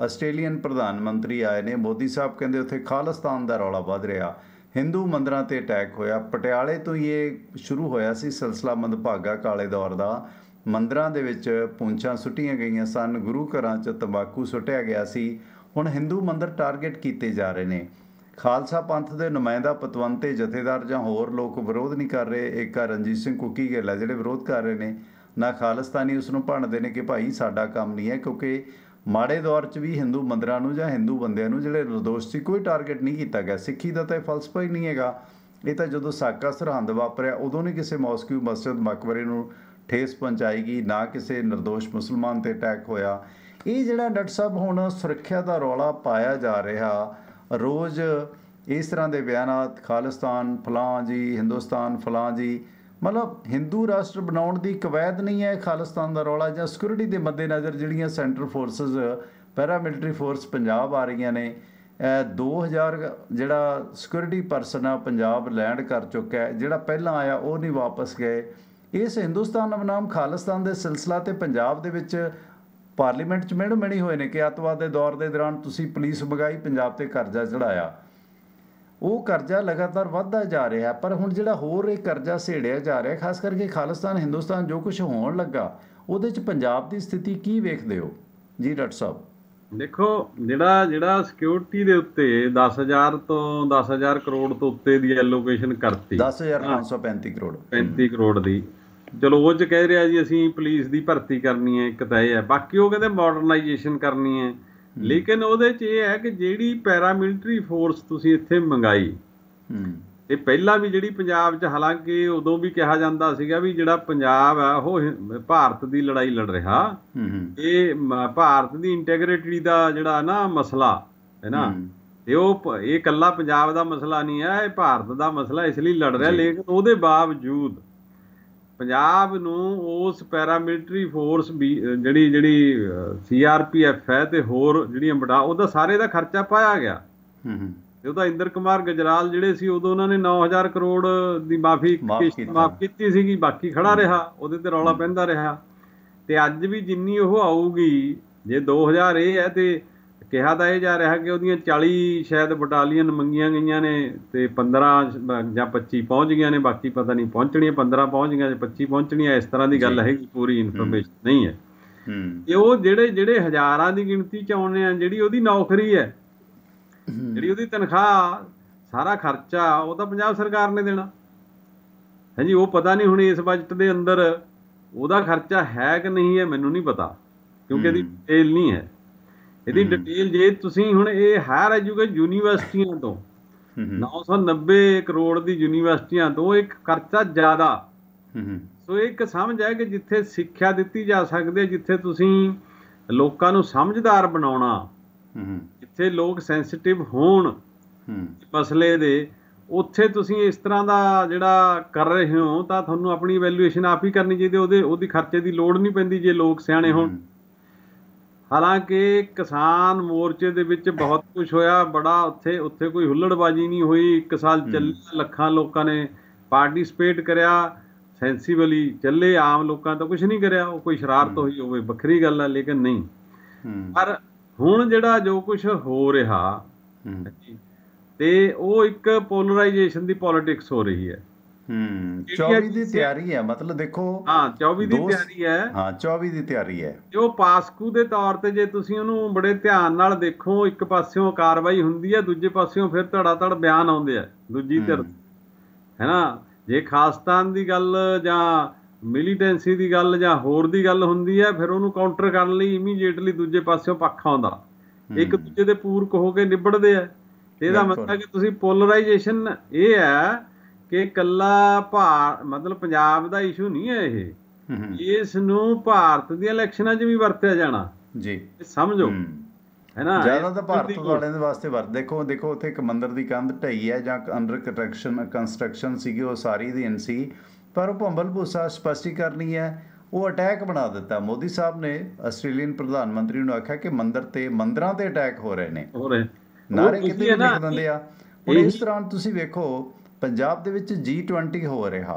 ਆਸਟ੍ਰੇਲੀਅਨ ਪ੍ਰਧਾਨ ਮੰਤਰੀ ਆਏ ਨੇ ਮੋਦੀ ਸਾਹਿਬ ਕਹਿੰਦੇ ਉੱਥੇ ਖਾਲਸਤਾਨ ਦਾ ਰੌਲਾ ਵੱਧ ਰਿਹਾ Hindu ਮੰਦਰਾਂ ਤੇ ਅਟੈਕ ਹੋਇਆ ਪਟਿਆਲੇ ਤੋਂ ਹੀ ਇਹ ਸ਼ੁਰੂ ਹੋਇਆ ਸੀ ਸਿਲਸਿਲਾ ਭਾਗਾ ਕਾਲੇ ਦੌਰ ਦਾ ਮੰਦਰਾਂ ਦੇ ਵਿੱਚ ਪੂੰਛਾਂ ਸੁੱਟੀਆਂ ਗਈਆਂ ਸਨ ਗੁਰੂ ਘਰਾਂ 'ਚ ਤੰਬਾਕੂ ਸੁੱਟਿਆ ਗਿਆ ਸੀ ਹੁਣ Hindu ਮੰਦਰ ਟਾਰਗੇਟ ਕੀਤੇ ਜਾ ਰਹੇ ਨੇ ਖਾਲਸਾ ਪੰਥ ਦੇ ਨੁਮਾਇੰਦਾ ਪਤਵੰਤੇ ਜਥੇਦਾਰ ਜਾਂ ਹੋਰ ਲੋਕ ਵਿਰੋਧ ਨਹੀਂ ਕਰ ਰਹੇ ਏਕਾ ਰਣਜੀਤ ਸਿੰਘ ਕੁੱਕੀ ਗੇਲਾ ਜਿਹੜੇ ਵਿਰੋਧ ਕਰ ਰਹੇ ਨੇ ਨਾ ਖਾਲਸਤਾਨੀ ਉਸ ਨੂੰ ਭੰਡਦੇ ਨੇ ਕਿ ਭਾਈ ਸਾਡਾ ਕੰਮ ਨਹੀਂ ਹੈ ਕਿਉਂਕਿ ਮਾੜੇ ਦੌਰ 'ਚ ਵੀ ਹਿੰਦੂ ਮੰਦਰਾਂ ਨੂੰ ਜਾਂ ਹਿੰਦੂ ਬੰਦਿਆਂ ਨੂੰ ਜਿਹੜੇ ਨਿਰਦੋਸ਼ ਸੀ ਕੋਈ ਟਾਰਗੇਟ ਨਹੀਂ ਕੀਤਾ ਗਿਆ ਸਿੱਖੀ ਦਾ ਤਾਂ ਇਹ ਫਲਸਫਾ ਹੀ ਨਹੀਂ ਹੈਗਾ ਇਹ ਤਾਂ ਜਦੋਂ ਸਾਕਾ ਸਰਹੰਦ ਵਾਪਰਿਆ ਉਦੋਂ ਨਹੀਂ ਕਿਸੇ ਮੌਸਕੀ ਮਸਜਿਦ ਮਕਬਰੇ ਨੂੰ ਠੇਸ ਪਹੁੰਚਾਈਗੀ ਨਾ ਕਿਸੇ ਨਿਰਦੋਸ਼ ਮੁਸਲਮਾਨ ਤੇ ਅਟੈਕ ਹੋਇਆ ਇਹ ਜਿਹੜਾ ਡਾਕਟਰ ਸਾਹਿਬ ਹੁਣ ਸੁਰੱਖਿਆ ਦਾ ਰੌਲਾ ਪਾਇਆ ਜਾ ਰਿਹਾ ਰੋਜ਼ ਇਸ ਤਰ੍ਹਾਂ ਦੇ ਬਿਆਨਾਂ ਖਾਲਿਸਤਾਨ ਫਲਾਂ ਜੀ ਹਿੰਦੁਸਤਾਨ ਫਲਾਂ ਜੀ ਮਤਲਬ ਹਿੰਦੂ ਰਾਸ਼ਟਰ ਬਣਾਉਣ ਦੀ ਕਵਾਇਦ ਨਹੀਂ ਹੈ ਖਾਲਿਸਤਾਨ ਦਾ ਰੌਲਾ ਜਾਂ ਸਿਕਿਉਰਿਟੀ ਦੇ ਮੱਦੇ ਨਜ਼ਰ ਜਿਹੜੀਆਂ centre forces paramilitary force Punjab ਆ ਰਹੀਆਂ ਨੇ 2000 ਜਿਹੜਾ ਸਿਕਿਉਰਿਟੀ ਪਰਸਨ ਆ ਪੰਜਾਬ ਲੈਂਡ ਕਰ ਚੁੱਕਾ ਹੈ ਜਿਹੜਾ ਪਹਿਲਾਂ ਆਇਆ ਉਹ ਨਹੀਂ ਵਾਪਸ ਗਏ ਇਸ ਹਿੰਦੁਸਤਾਨ ਬਨਾਮ ਖਾਲਿਸਤਾਨ ਦੇ ਸਿਲਸਿਲਾ ਤੇ ਪੰਜਾਬ ਦੇ ਵਿੱਚ ਪਾਰਲੀਮੈਂਟ 'ਚ ਮਿਹਣੋ ਮਿਹਣੀ ਹੋਏ ਨੇ ਕਿ ਅਤਵਾਦ ਦੇ ਦੌਰ ਦੇ ਦੌਰਾਨ ਤੁਸੀਂ ਪੁਲਿਸ ਬਗਾਈ ਪੰਜਾਬ ਤੇ ਕਰਜ਼ਾ ਚੜਾਇਆ ਉਹ ਕਰਜ਼ਾ ਲਗਾਤਾਰ ਵੱਧਦਾ ਜਾ ਰਿਹਾ ਪਰ ਹੁਣ ਜਿਹੜਾ ਹੋਰ ਇਹ ਕਰਜ਼ਾ ਸੇੜਿਆ ਜਾ ਰਿਹਾ ਖਾਸ ਕਰਕੇ ਖਾਲਿਸਤਾਨ ਹਿੰਦੁਸਤਾਨ ਜੋ ਕੁਝ ਹੋਣ ਲੱਗਾ ਉਹਦੇ ਚ ਪੰਜਾਬ ਦੀ ਸਥਿਤੀ ਕੀ ਵੇਖਦੇ ਹੋ ਜੀ ਡਾਕਟਰ ਸਾਹਿਬ ਦੇਖੋ ਜਿਹੜਾ ਜਿਹੜਾ ਸਿਕਿਉਰਿਟੀ ਦੇ ਉੱਤੇ 10000 ਤੋਂ 10000 ਕਰੋੜ ਤੋਂ ਉੱਤੇ ਦੀ ਐਲੋਕੇਸ਼ਨ ਕਰਤੀ 10535 ਕਰੋੜ 35 ਕਰੋੜ ਦੀ ਚਲੋ ਉਹ ਚ ਕਹਿ ਰਿਹਾ ਜੀ ਅਸੀਂ ਪੁਲਿਸ ਦੀ ਭਰਤੀ ਕਰਨੀ ਹੈ ਇੱਕ ਤਾਂ ਇਹ ਹੈ ਬਾਕੀ ਉਹ ਕਹਿੰਦੇ ਮਾਡਰਨਾਈਜੇਸ਼ਨ ਕਰਨੀ ਹੈ ਲੇਕਿਨ ਉਹਦੇ 'ਚ ਇਹ ਹੈ ਕਿ ਜਿਹੜੀ ਪੈਰਾਮਿਲਟਰੀ ਫੋਰਸ ਤੁਸੀਂ ਇੱਥੇ ਮੰਗਾਈ ਇਹ ਪਹਿਲਾਂ ਵੀ ਜਿਹੜੀ ਪੰਜਾਬ 'ਚ ਹਾਲਾਂਕਿ ਉਦੋਂ ਵੀ ਕਿਹਾ ਜਾਂਦਾ ਸੀਗਾ ਵੀ ਜਿਹੜਾ ਪੰਜਾਬ ਆ ਉਹ ਭਾਰਤ ਦੀ ਲੜਾਈ ਲੜ ਰਿਹਾ ਇਹ ਭਾਰਤ ਦੀ ਇੰਟੈਗ੍ਰਿਟੀ ਦਾ ਜਿਹੜਾ ਨਾ ਮਸਲਾ ਹੈ ਨਾ ਤੇ ਉਹ ਇਹ ਕੱਲਾ ਪੰਜਾਬ ਦਾ ਮਸਲਾ ਨਹੀਂ ਹੈ ਇਹ ਭਾਰਤ ਦਾ ਮਸਲਾ ਇਸ ਲਈ ਲੜ ਰਿਹਾ ਲੇਕਿਨ ਉਹਦੇ ਬਾਵਜੂਦ ਪੰਜਾਬ ਨੂੰ ਉਸ ਪੈਰਾਮਿਲਟਰੀ ਫੋਰਸ ਜਿਹੜੀ ਜਿਹੜੀ ਸੀਆਰਪੀਐਫ ਹੈ ਤੇ ਹੋਰ ਜਿਹੜੀਆਂ ਬੜਾ ਉਹਦਾ ਸਾਰੇ ਦਾ ਖਰਚਾ ਪਾਇਆ ਗਿਆ ਹੂੰ ਹੂੰ ਤੇ ਉਹਦਾ ਇੰਦਰ ਕੁਮਾਰ ਗਜਰਾਲ ਜਿਹੜੇ ਸੀ ਉਦੋਂ ਉਹਨਾਂ ਨੇ 9000 ਕਰੋੜ ਦੀ ਮਾਫੀ ਮਾਫ ਕੀਤੀ ਸੀਗੀ ਬਾਕੀ ਖੜਾ ਰਿਹਾ ਉਹਦੇ ਤੇ ਰੌਲਾ ਪੈਂਦਾ ਰਿਹਾ ਤੇ ਅੱਜ ਵੀ ਜਿੰਨੀ ਉਹ ਆਊਗੀ ਜੇ 2000 ਇਹ ਹੈ ਤੇ ਕਿਹਾ ਤਾਂ ਇਹ ਜਾ ਰਿਹਾ ਕਿ ਉਹਦੀਆਂ 40 ਸ਼ਾਇਦ ਬਟਾਲੀਅਨ ਮੰਗੀਆਂ ਗਈਆਂ ਨੇ ਤੇ 15 ਜਾਂ 25 ਪਹੁੰਚ ਗਈਆਂ ਨੇ ਬਾਕੀ ਪਤਾ ਨਹੀਂ ਪਹੁੰਚਣੀਆਂ 15 ਪਹੁੰਚ ਗਈਆਂ ਜਾਂ 25 ਪਹੁੰਚਣੀਆਂ ਇਸ ਤਰ੍ਹਾਂ ਦੀ ਗੱਲ ਹੈ ਪੂਰੀ ਇਨਫੋਰਮੇਸ਼ਨ ਨਹੀਂ ਹੈ ਤੇ ਉਹ ਜਿਹੜੇ ਜਿਹੜੇ ਹਜ਼ਾਰਾਂ ਦੀ ਗਿਣਤੀ ਚ ਆਉਣੇ ਆ ਜਿਹੜੀ ਉਹਦੀ ਨੌਕਰੀ ਹੈ ਜਿਹੜੀ ਉਹਦੀ ਤਨਖਾਹ ਸਾਰਾ ਖਰਚਾ ਉਹ ਤਾਂ ਪੰਜਾਬ ਸਰਕਾਰ ਨੇ ਦੇਣਾ ਹਾਂਜੀ ਉਹ ਪਤਾ ਨਹੀਂ ਹੁਣ ਇਸ ਬਜਟ ਦੇ ਅੰਦਰ ਉਹਦਾ ਖਰਚਾ ਹੈ ਕਿ ਨਹੀਂ ਹੈ ਮੈਨੂੰ ਨਹੀਂ ਪਤਾ ਕਿਉਂਕਿ ਇਹਦੀ ਡਿਟੇਲ ਨਹੀਂ ਹੈ ਇਹਦੀ ਡਿਟੇਲ ਜੇ ਤੁਸੀਂ ਹੁਣ ਇਹ ਹਾਇਰ ਐਜੂਕੇਸ਼ਨ ਯੂਨੀਵਰਸਿਟੀਆਂ ਤੋਂ 990 ਕਰੋੜ ਦੀ ਯੂਨੀਵਰਸਿਟੀਆਂ ਤੋਂ ਇੱਕ ਖਰਚਾ ਜ਼ਿਆਦਾ ਸੋ ਇੱਕ ਸਮਝ ਹੈ ਕਿ ਜਿੱਥੇ ਸਿੱਖਿਆ ਦਿੱਤੀ ਜਾ ਸਕਦੀ ਹੈ ਜਿੱਥੇ ਤੁਸੀਂ ਲੋਕਾਂ ਨੂੰ ਸਮਝਦਾਰ ਬਣਾਉਣਾ ਜਿੱਥੇ ਲੋਕ ਸੈਂਸਿਟਿਵ ਹੋਣ ਮਸਲੇ ਦੇ ਉੱਥੇ ਤੁਸੀਂ ਇਸ ਤਰ੍ਹਾਂ ਦਾ ਜਿਹੜਾ ਕਰ ਰਹੇ ਹੋ ਤਾਂ ਤੁਹਾਨੂੰ ਆਪਣੀ ਵੈਲਿਊਏਸ਼ਨ ਆਪ ਹੀ ਕਰਨੀ ਚਾਹੀਦੀ ਉਹਦੇ ਉਹਦੀ ਖਰਚੇ ਦੀ ਲੋੜ ਨਹੀਂ ਪੈਂਦੀ ਜੇ ਲੋਕ ਸਿਆਣੇ ਹੋਣ ਹਾਲਾਂਕਿ ਕਿਸਾਨ ਮੋਰਚੇ ਦੇ ਵਿੱਚ ਬਹੁਤ ਕੁਝ ਹੋਇਆ ਬੜਾ ਉੱਥੇ ਉੱਥੇ ਕੋਈ ਹੁੱਲੜਬਾਜੀ ਨਹੀਂ ਹੋਈ ਇੱਕ ਸਾਲ ਚੱਲਿਆ ਲੱਖਾਂ ਲੋਕਾਂ ਨੇ ਪਾਰਟਿਸਿਪੇਟ ਕਰਿਆ ਸੈਂਸੀਬਲੀ ਚੱਲੇ ਆਮ ਲੋਕਾਂ ਤਾਂ ਕੁਝ ਨਹੀਂ ਕਰਿਆ ਉਹ ਕੋਈ ਸ਼ਰਾਰਤ ਹੋਈ ਹੋਵੇ ਵੱਖਰੀ ਗੱਲ ਹੈ ਲੇਕਿਨ ਨਹੀਂ ਪਰ ਹੁਣ ਜਿਹੜਾ ਜੋ ਕੁਝ ਹੋ ਰਿਹਾ ਤੇ ਉਹ ਇੱਕ ਪੋਲਰਾਈਜੇਸ਼ਨ ਦੀ ਪੋਲਿਟਿਕਸ ਹੋ ਰਹੀ ਹੈ ਹੂੰ 24 ਦੀ ਤਿਆਰੀ ਹੈ ਮਤਲਬ ਦੇਖੋ ਹਾਂ 24 ਦੀ ਤਿਆਰੀ ਹੈ ਹਾਂ 24 ਦੀ ਤਿਆਰੀ ਹੈ ਜੋ ਪਾਸਕੂ ਦੇ ਤੌਰ ਤੇ ਜੇ ਤੁਸੀਂ ਉਹਨੂੰ ਬੜੇ ਧਿਆਨ ਨਾਲ ਦੇਖੋ ਇੱਕ ਪਾਸਿਓਂ ਕਾਰਵਾਈ ਹੁੰਦੀ ਹੈ ਦੂਜੇ ਪਾਸਿਓਂ ਫਿਰ ਧੜਾ ਧੜ ਬਿਆਨ ਆਉਂਦੇ ਆ ਦੂਜੀ ਧਿਰ ਹੈਨਾ ਜੇ ਖਾਸਤਾਨ ਦੀ ਗੱਲ ਜਾਂ ਮਿਲੀਟੈਂਸੀ ਦੀ ਗੱਲ ਜਾਂ ਹੋਰ ਦੀ ਗੱਲ ਹੁੰਦੀ ਹੈ ਫਿਰ ਉਹਨੂੰ ਕਾਊਂਟਰ ਕਰਨ ਲਈ ਇਮੀਡੀਏਟਲੀ ਦੂਜੇ ਪਾਸਿਓਂ ਪੱਖ ਆਉਂਦਾ ਇੱਕ ਦੂਜੇ ਦੇ ਪੂਰਕ ਹੋ ਕੇ ਨਿਬੜਦੇ ਆ ਇਹਦਾ ਮਤਲਬ ਕਿ ਤੁਸੀਂ ਪੋਲਰਾਈਜੇਸ਼ਨ ਇਹ ਹੈ ਕਿ ਕੱਲਾ ਭਾਰ ਮਤਲਬ ਪੰਜਾਬ ਦਾ ਇਸ਼ੂ ਨਹੀਂ ਹੈ ਇਹ ਇਸ ਨੂੰ ਭਾਰਤ ਦੀਆਂ ਇਲੈਕਸ਼ਨਾਂ 'ਚ ਵੀ ਵਰਤਿਆ ਜਾਣਾ ਜੀ ਸਮਝੋ ਹੈ ਨਾ ਜ਼ਿਆਦਾ ਤਾਂ ਭਾਰਤ ਵਾਲਿਆਂ ਦੇ ਵਾਸਤੇ ਵਰ ਦੇਖੋ ਦੇਖੋ ਉੱਥੇ ਇੱਕ ਮੰਦਿਰ ਦੀ ਕੰਧ ਢਈ ਹੈ ਜਾਂ ਅੰਡਰ ਕੰਸਟਰਕਸ਼ਨ ਕੰਸਟਰਕਸ਼ਨ ਸੀਗੀ ਉਹ ਸਾਰੀ ਦੀ ਐਨਸੀ ਪਰ ਉਹ ਭੰਬਲ ਭੂਸਾ ਕਰਨੀ ਹੈ ਉਹ ਅਟੈਕ ਬਣਾ ਦਿੱਤਾ ਮੋਦੀ ਸਾਹਿਬ ਨੇ ਆਸਟ੍ਰੇਲੀਅਨ ਪ੍ਰਧਾਨ ਮੰਤਰੀ ਨੂੰ ਆਖਿਆ ਕਿ ਮੰਦਰ ਤੇ ਮੰਦਰਾਂ ਤੇ ਅਟੈਕ ਹੋ ਰਹੇ ਨੇ ਹੋ ਰਹੇ ਨਾਰੇ ਕਿਤੇ ਦਿੰਦੇ ਆ ਉਹ ਇਸ ਤਰ੍ਹਾਂ ਤੁਸੀਂ ਵੇਖੋ ਪੰਜਾਬ ਦੇ ਵਿੱਚ G20 ਹੋ ਰਿਹਾ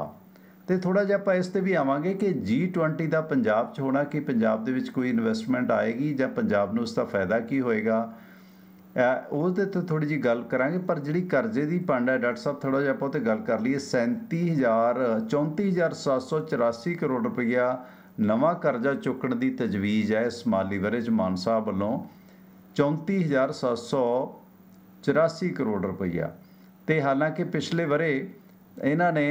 ਤੇ ਥੋੜਾ ਜਿਹਾ ਆਪਾਂ ਇਸ ਤੇ ਵੀ ਆਵਾਂਗੇ ਕਿ G20 ਦਾ ਪੰਜਾਬ 'ਚ ਹੋਣਾ ਕਿ ਪੰਜਾਬ ਦੇ ਵਿੱਚ ਕੋਈ ਇਨਵੈਸਟਮੈਂਟ ਆਏਗੀ ਜਾਂ ਪੰਜਾਬ ਨੂੰ ਉਸ ਦਾ ਫਾਇਦਾ ਕੀ ਹੋਏਗਾ ਉਸ ਦੇ ਤੇ ਥੋੜੀ ਜੀ ਗੱਲ ਕਰਾਂਗੇ ਪਰ ਜਿਹੜੀ ਕਰਜ਼ੇ ਦੀ ਪੰਡ ਹੈ ਡਾਕਟਰ ਸਾਹਿਬ ਥੋੜਾ ਜਿਹਾ ਆਪਾਂ ਉਹ ਤੇ ਗੱਲ ਕਰ ਲਈਏ 37000 34784 ਕਰੋੜ ਰੁਪਇਆ ਨਵਾਂ ਕਰਜ਼ਾ ਚੁੱਕਣ ਦੀ ਤਜਵੀਜ਼ ਹੈ ਇਸ ਮਾਲੀ ਵਰੇ ਮਾਨ ਸਾਹਿਬ ਵੱਲੋਂ 34784 ਕਰੋੜ ਰੁਪਇਆ ਤੇ ਹਾਲਾਂਕਿ ਪਿਛਲੇ ਵਰੇ ਇਹਨਾਂ ਨੇ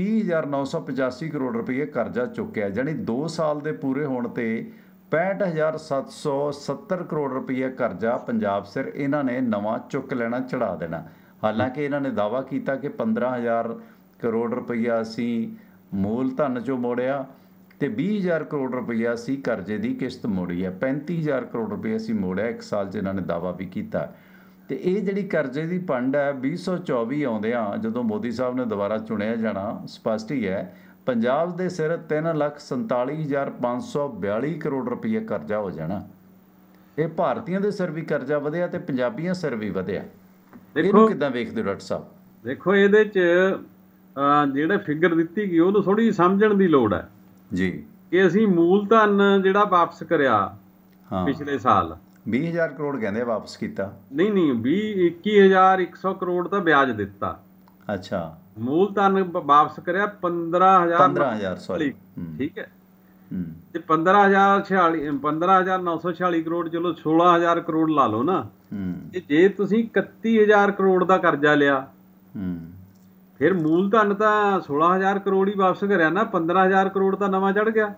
30985 ਕਰੋੜ ਰੁਪਏ ਕਰਜ਼ਾ ਚੁੱਕਿਆ ਜਾਨੀ 2 ਸਾਲ ਦੇ ਪੂਰੇ ਹੋਣ ਤੇ 65770 ਕਰੋੜ ਰੁਪਏ ਕਰਜ਼ਾ ਪੰਜਾਬ ਸਿਰ ਇਹਨਾਂ ਨੇ ਨਵਾਂ ਚੁੱਕ ਲੈਣਾ ਚੜਾ ਦੇਣਾ ਹਾਲਾਂਕਿ ਇਹਨਾਂ ਨੇ ਦਾਵਾ ਕੀਤਾ ਕਿ 15000 ਕਰੋੜ ਰੁਪਇਆ ਅਸੀਂ ਮੂਲ ਧਨ ਚੋਂ ਮੋੜਿਆ ਤੇ 20000 ਕਰੋੜ ਰੁਪਇਆ ਸੀ ਕਰਜ਼ੇ ਦੀ ਕਿਸ਼ਤ ਮੋੜੀ ਹੈ 35000 ਕਰੋੜ ਰੁਪਇਆ ਸੀ ਮੋੜਿਆ ਇੱਕ ਸਾਲ 'ਚ ਇਹਨਾਂ ਨੇ ਦਾਵਾ ਵੀ ਕੀਤਾ ਤੇ ਇਹ ਜਿਹੜੀ ਕਰਜ਼ੇ ਦੀ ਪੰਡ ਹੈ 2024 ਆਉਂਦਿਆਂ ਜਦੋਂ ਮੋਦੀ ਸਾਹਿਬ ਨੇ ਦੁਬਾਰਾ ਚੁਣਿਆ ਜਾਣਾ ਸਪਸ਼ਟ ਹੀ ਹੈ ਪੰਜਾਬ ਦੇ ਸਿਰ 347542 ਕਰੋੜ ਰੁਪਏ ਕਰਜ਼ਾ ਹੋ ਜਾਣਾ ਇਹ ਭਾਰਤੀਆਂ ਦੇ ਸਿਰ ਵੀ ਕਰਜ਼ਾ ਵਧਿਆ ਤੇ ਪੰਜਾਬੀਆਂ ਸਿਰ ਵੀ ਵਧਿਆ ਦੇਖੋ ਕਿਦਾਂ ਵੇਖਦੇ ਹੋ ਡਾਕਟਰ ਸਾਹਿਬ ਦੇਖੋ ਇਹਦੇ ਚ ਜਿਹੜਾ ਫਿਗਰ ਦਿੱਤੀ ਗਈ ਉਹਨੂੰ ਥੋੜੀ ਸਮਝਣ ਦੀ ਲੋੜ ਹੈ ਜੀ ਕਿ ਅਸੀਂ ਮੂਲ ਧਨ ਜਿਹੜਾ ਵਾਪਸ ਕਰਿਆ ਪਿਛਲੇ ਸਾਲ 20000 ਕਰੋੜ ਕਹਿੰਦੇ ਵਾਪਸ ਕੀਤਾ ਨਹੀਂ ਨਹੀਂ 20 21100 ਕਰੋੜ ਦਾ ਵਿਆਜ ਦਿੱਤਾ ਅੱਛਾ ਮੂਲ ਤਨ ਵਾਪਸ ਕਰਿਆ 15000 15000 ਸੌਰੀ ਠੀਕ ਹੈ ਤੇ 15046 15946 ਕਰੋੜ ਚਲੋ 16000 ਕਰੋੜ ਲਾ ਲਓ ਨਾ ਤੇ ਜੇ ਤੁਸੀਂ 31000 ਕਰੋੜ ਦਾ ਕਰਜ਼ਾ ਲਿਆ ਫਿਰ ਮੂਲ ਤਨ ਤਾਂ 16000 ਕਰੋੜ ਹੀ ਵਾਪਸ ਕਰਿਆ ਨਾ 15000 ਕਰੋੜ ਤਾਂ ਨਵਾਂ ਚੜ ਗਿਆ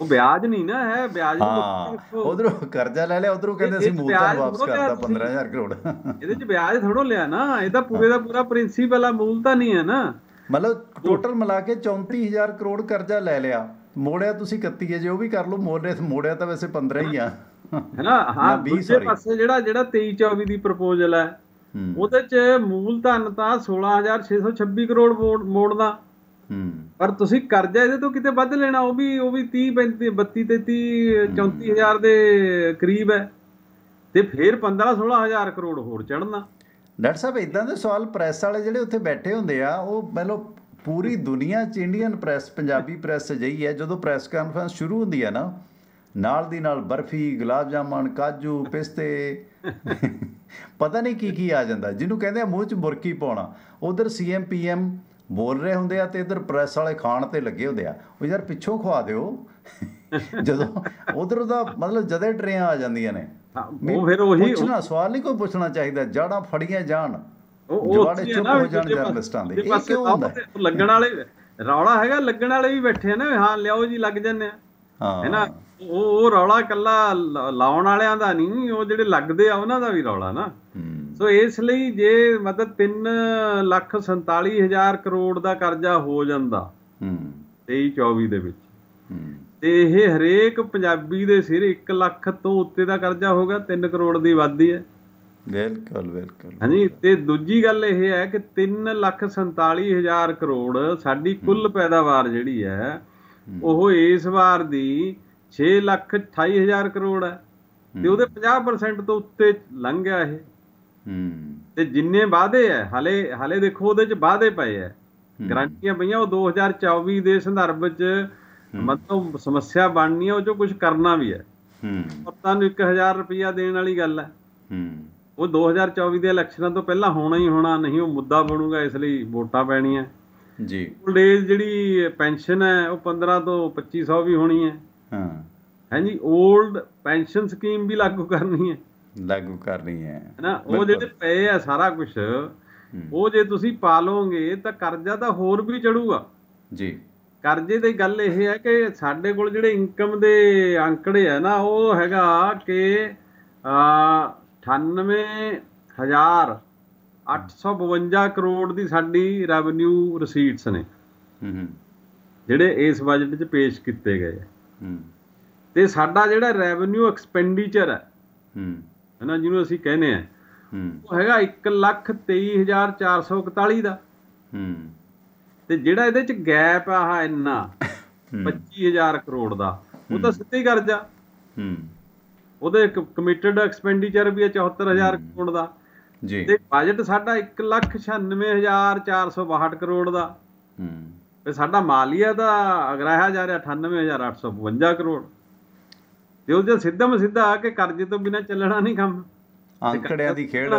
ਉਹ ਵਿਆਜ ਨਹੀਂ ਨਾ ਹੈ ਵਿਆਜ ਹਾਂ ਉਧਰੋਂ ਕਰਜ਼ਾ ਲੈ ਲਿਆ ਉਧਰੋਂ ਕਹਿੰਦੇ ਅਸੀਂ ਮੂਲਧਨ ਵਾਪਸ ਕਰਦਾ 15000 ਕਰੋੜ ਇਹਦੇ ਚ ਵਿਆਜ ਥੋੜੋਂ ਲਿਆ ਨਾ ਇਹ ਤਾਂ ਪੂਰੇ ਦਾ ਪੂਰਾ ਪ੍ਰਿੰਸੀਪਲ ਆ ਮੂਲ ਤਾਂ ਨਹੀਂ ਹੈ ਨਾ ਮਤਲਬ ਟੋਟਲ ਮਿਲਾ ਕੇ 34000 ਕਰੋੜ ਕਰਜ਼ਾ ਲੈ ਲਿਆ ਮੋੜਿਆ ਤੁਸੀਂ 31 ਹੈ ਜੇ ਉਹ ਵੀ ਕਰ ਲਓ ਮੋੜਿਆ ਮੋੜਿਆ ਤਾਂ ਵੈਸੇ 15 ਹੀ ਆ ਹੈਨਾ ਹਾਂ ਦੂਜੇ ਪਾਸੇ ਜਿਹੜਾ ਜਿਹੜਾ 23 24 ਦੀ ਪ੍ਰਪੋਜ਼ਲ ਹੈ ਉਹਦੇ ਚ ਧਨ ਤਾਂ 16626 ਕਰੋੜ ਮੋੜਦਾ ਪਰ ਤੁਸੀਂ ਕਰਜ਼ਾ ਇਹਦੇ ਤੋਂ ਕਿਤੇ ਵੱਧ ਲੈਣਾ ਉਹ ਵੀ ਉਹ ਵੀ 30 35 32 33 34000 ਦੇ ਕਰੀਬ ਹੈ ਤੇ ਫਿਰ 15 16000 ਕਰੋੜ ਹੋਰ ਚੜਨਾ ਡਾਕਟਰ ਸਾਹਿਬ ਇਦਾਂ ਦੇ ਸਵਾਲ ਪ੍ਰੈਸ ਵਾਲੇ ਜਿਹੜੇ ਉੱਥੇ ਬੈਠੇ ਹੁੰਦੇ ਆ ਉਹ ਮੈਨੂੰ ਪੂਰੀ ਦੁਨੀਆ ਚ ਇੰਡੀਅਨ ਪ੍ਰੈਸ ਪੰਜਾਬੀ ਪ੍ਰੈਸ ਜਈ ਹੈ ਜਦੋਂ ਪ੍ਰੈਸ ਕਾਨਫਰੰਸ ਸ਼ੁਰੂ ਹੁੰਦੀ ਹੈ ਨਾ ਨਾਲ ਦੀ ਨਾਲ ਬਰਫੀ ਗੁਲਾਬ ਜਾਮਣ ਕਾਜੂ ਪਿਸਤੇ ਪਤਾ ਨਹੀਂ ਕੀ ਕੀ ਆ ਜਾਂਦਾ ਜਿਹਨੂੰ ਕਹਿੰਦੇ ਆ ਮੂੰਹ ਚ ਬੁਰਕੀ ਪਾਉਣਾ ਉਧਰ ਸੀਐਮ ਪੀਐਮ ਬੋਲ ਰਹੇ ਹੁੰਦੇ ਆ ਤੇ ਇਧਰ ਪ੍ਰੈਸ ਵਾਲੇ ਖਾਣ ਤੇ ਲੱਗੇ ਹੁੰਦੇ ਆ ਉਹ ਯਾਰ ਪਿੱਛੋਂ ਖਵਾ ਦਿਓ ਜਦੋਂ ਉਧਰ ਦਾ ਮਤਲਬ ਜਦੇ ਟਰੇਆਂ ਆ ਜਾਂਦੀਆਂ ਨੇ ਉਹ ਫਿਰ ਉਹੀ ਪੁੱਛਣਾ ਸਵਾਲ ਨਹੀਂ ਕੋਈ ਪੁੱਛਣਾ ਚਾਹੀਦਾ ਜੜਾਂ ਫੜੀਆਂ ਜਾਣ ਉਹ ਜਵਾੜੇ ਚੁੱਪ ਹੋ ਜਾਣ ਜਰਨਲਿਸਟਾਂ ਦੇ ਇਹ ਕਿਉਂ ਹੁੰਦਾ ਲੱਗਣ ਵਾਲੇ ਰੌਲਾ ਹੈਗਾ ਲੱਗਣ ਵਾਲੇ ਵੀ ਬੈਠੇ ਨੇ ਹਾਂ ਲਿਆਓ ਜੀ ਲੱਗ ਜੰਨੇ ਆ ਹਾਂ ਹੈਨਾ ਉਹ ਉਹ ਰੌਲਾ ਕੱਲਾ ਲਾਉਣ ਵਾਲਿਆਂ ਦਾ ਨਹੀਂ ਉਹ ਜਿਹੜੇ ਲੱਗਦੇ ਆ ਉਹਨਾਂ ਦਾ ਵੀ ਰੌਲਾ ਨਾ ਸੋ ਇਸ ਲਈ ਜੇ ਮਤਲਬ 3 ਲੱਖ 47000 ਕਰੋੜ ਦਾ ਕਰਜ਼ਾ ਹੋ ਜਾਂਦਾ ਹੂੰ 23 24 ਦੇ ਵਿੱਚ ਹੂੰ ਤੇ ਇਹ ਹਰੇਕ ਪੰਜਾਬੀ ਦੇ ਸਿਰ 1 ਲੱਖ ਤੋਂ ਉੱਤੇ ਦਾ ਕਰਜ਼ਾ ਹੋਗਾ 3 ਕਰੋੜ ਦੀ ਵਾਧੀ ਹੈ ਬਿਲਕੁਲ ਬਿਲਕੁਲ ਹਾਂਜੀ ਤੇ ਦੂਜੀ ਗੱਲ ਇਹ ਹੈ ਕਿ 3 ਲੱਖ 47000 ਕਰੋੜ ਸਾਡੀ ਕੁੱਲ ਪੈਦਾਵਾਰ ਜਿਹੜੀ ਹੈ ਉਹ ਇਸ ਵਾਰ ਦੀ 6 ਲੱਖ 28000 ਕਰੋੜ ਹੈ ਤੇ ਉਹਦੇ 50% ਤੋਂ ਉੱਤੇ ਲੰਘ ਗਿਆ ਇਹ ਹੂੰ ਤੇ ਜਿੰਨੇ ਵਾਅਦੇ ਐ ਹਲੇ ਹਲੇ ਦੇਖੋ ਉਹਦੇ ਚ ਵਾਅਦੇ ਪਏ ਐ ਗਰੰਟੀਆਂ ਪਈਆਂ ਉਹ 2024 ਦੇ ਸੰਦਰਭ ਵਿੱਚ ਮਤਲਬ ਸਮੱਸਿਆ ਬਣਨੀ ਐ ਉਹ ਜੋ ਕੁਝ ਕਰਨਾ ਵੀ ਐ ਹੂੰ ਪਤਾ ਨੂੰ 1000 ਰੁਪਇਆ ਦੇਣ ਵਾਲੀ ਗੱਲ ਐ ਹੂੰ ਉਹ 2024 ਦੇ ਇਲੈਕਸ਼ਨਾਂ ਤੋਂ ਪਹਿਲਾਂ ਹੋਣਾ ਹੀ ਹੋਣਾ ਨਹੀਂ ਉਹ ਮੁੱਦਾ ਬਣੂਗਾ ਇਸ ਲਈ ਵੋਟਾਂ ਪੈਣੀਆਂ ਜੀ ਓਲਡ ਜਿਹੜੀ ਪੈਨਸ਼ਨ ਐ ਉਹ 15 ਤੋਂ 2500 ਵੀ ਹੋਣੀ ਐ ਹਾਂ ਹਾਂਜੀ 올ਡ ਪੈਨਸ਼ਨ ਸਕੀਮ ਵੀ ਲਾਗੂ ਕਰਨੀ ਐ ਲਾਗੂ ਕਰਨੀ ਹੈ ਨਾ ਉਹ ਜਿਹੜੇ ਪਏ ਆ ਸਾਰਾ ਕੁਝ ਉਹ ਜੇ ਤੁਸੀਂ ਪਾ ਲਓਗੇ ਤਾਂ ਕਰਜ਼ਾ ਤਾਂ ਹੋਰ ਵੀ ਚੜੂਗਾ ਜੀ ਕਰਜ਼ੇ ਦੀ ਗੱਲ ਇਹ ਹੈ ਕਿ ਸਾਡੇ ਕੋਲ ਜਿਹੜੇ ਇਨਕਮ ਦੇ ਅੰਕੜੇ ਆ ਨਾ ਉਹ ਹੈਗਾ ਕਿ 98852 ਕਰੋੜ ਦੀ ਸਾਡੀ ਰੈਵਨਿਊ ਰਸੀਟਸ ਨੇ ਹੂੰ ਜਿਹੜੇ ਇਸ ਬਜਟ 'ਚ ਪੇਸ਼ ਕੀਤੇ ਗਏ ਹੂੰ ਤੇ ਸਾਡਾ ਜਿਹੜਾ ਰੈਵਨਿਊ ਐਕਸਪੈਂਡੀਚਰ ਹੈ ਹੂੰ ਹਨਾ ਜਿਹਨੂੰ ਅਸੀਂ ਕਹਿੰਦੇ ਆ ਉਹ ਹੈਗਾ 123441 ਦਾ ਹੂੰ ਤੇ ਜਿਹੜਾ ਇਹਦੇ ਚ ਗੈਪ ਆ ਆ ਇੰਨਾ 25000 ਕਰੋੜ ਦਾ ਉਹ ਤਾਂ ਸਿੱਧੀ ਕਰਜ਼ਾ ਹੂੰ ਉਹਦੇ ਇੱਕ ਕਮਿਟਡ ਐਕਸਪੈਂਡੀਚਰ ਵੀ 74000 ਕਰੋੜ ਦਾ ਜੀ ਤੇ ਬਜਟ ਸਾਡਾ 196462 ਕਰੋੜ ਦਾ ਹੂੰ ਤੇ ਸਾਡਾ ਮਾਲੀਆ ਦਾ ਅਗਰਾਇਆ ਜਾ ਰਿਹਾ 98852 ਕਰੋੜ ਤੇ ਉਹ ਜੇ ਸਿੱਧਾ ਸਿੱਧਾ ਆ ਕੇ ਕਰਜ਼ੇ ਤੋਂ ਬਿਨਾ ਚੱਲਣਾ ਨਹੀਂ ਕੰਮ ਅੰਕੜਿਆਂ ਦੀ ਖੇਡ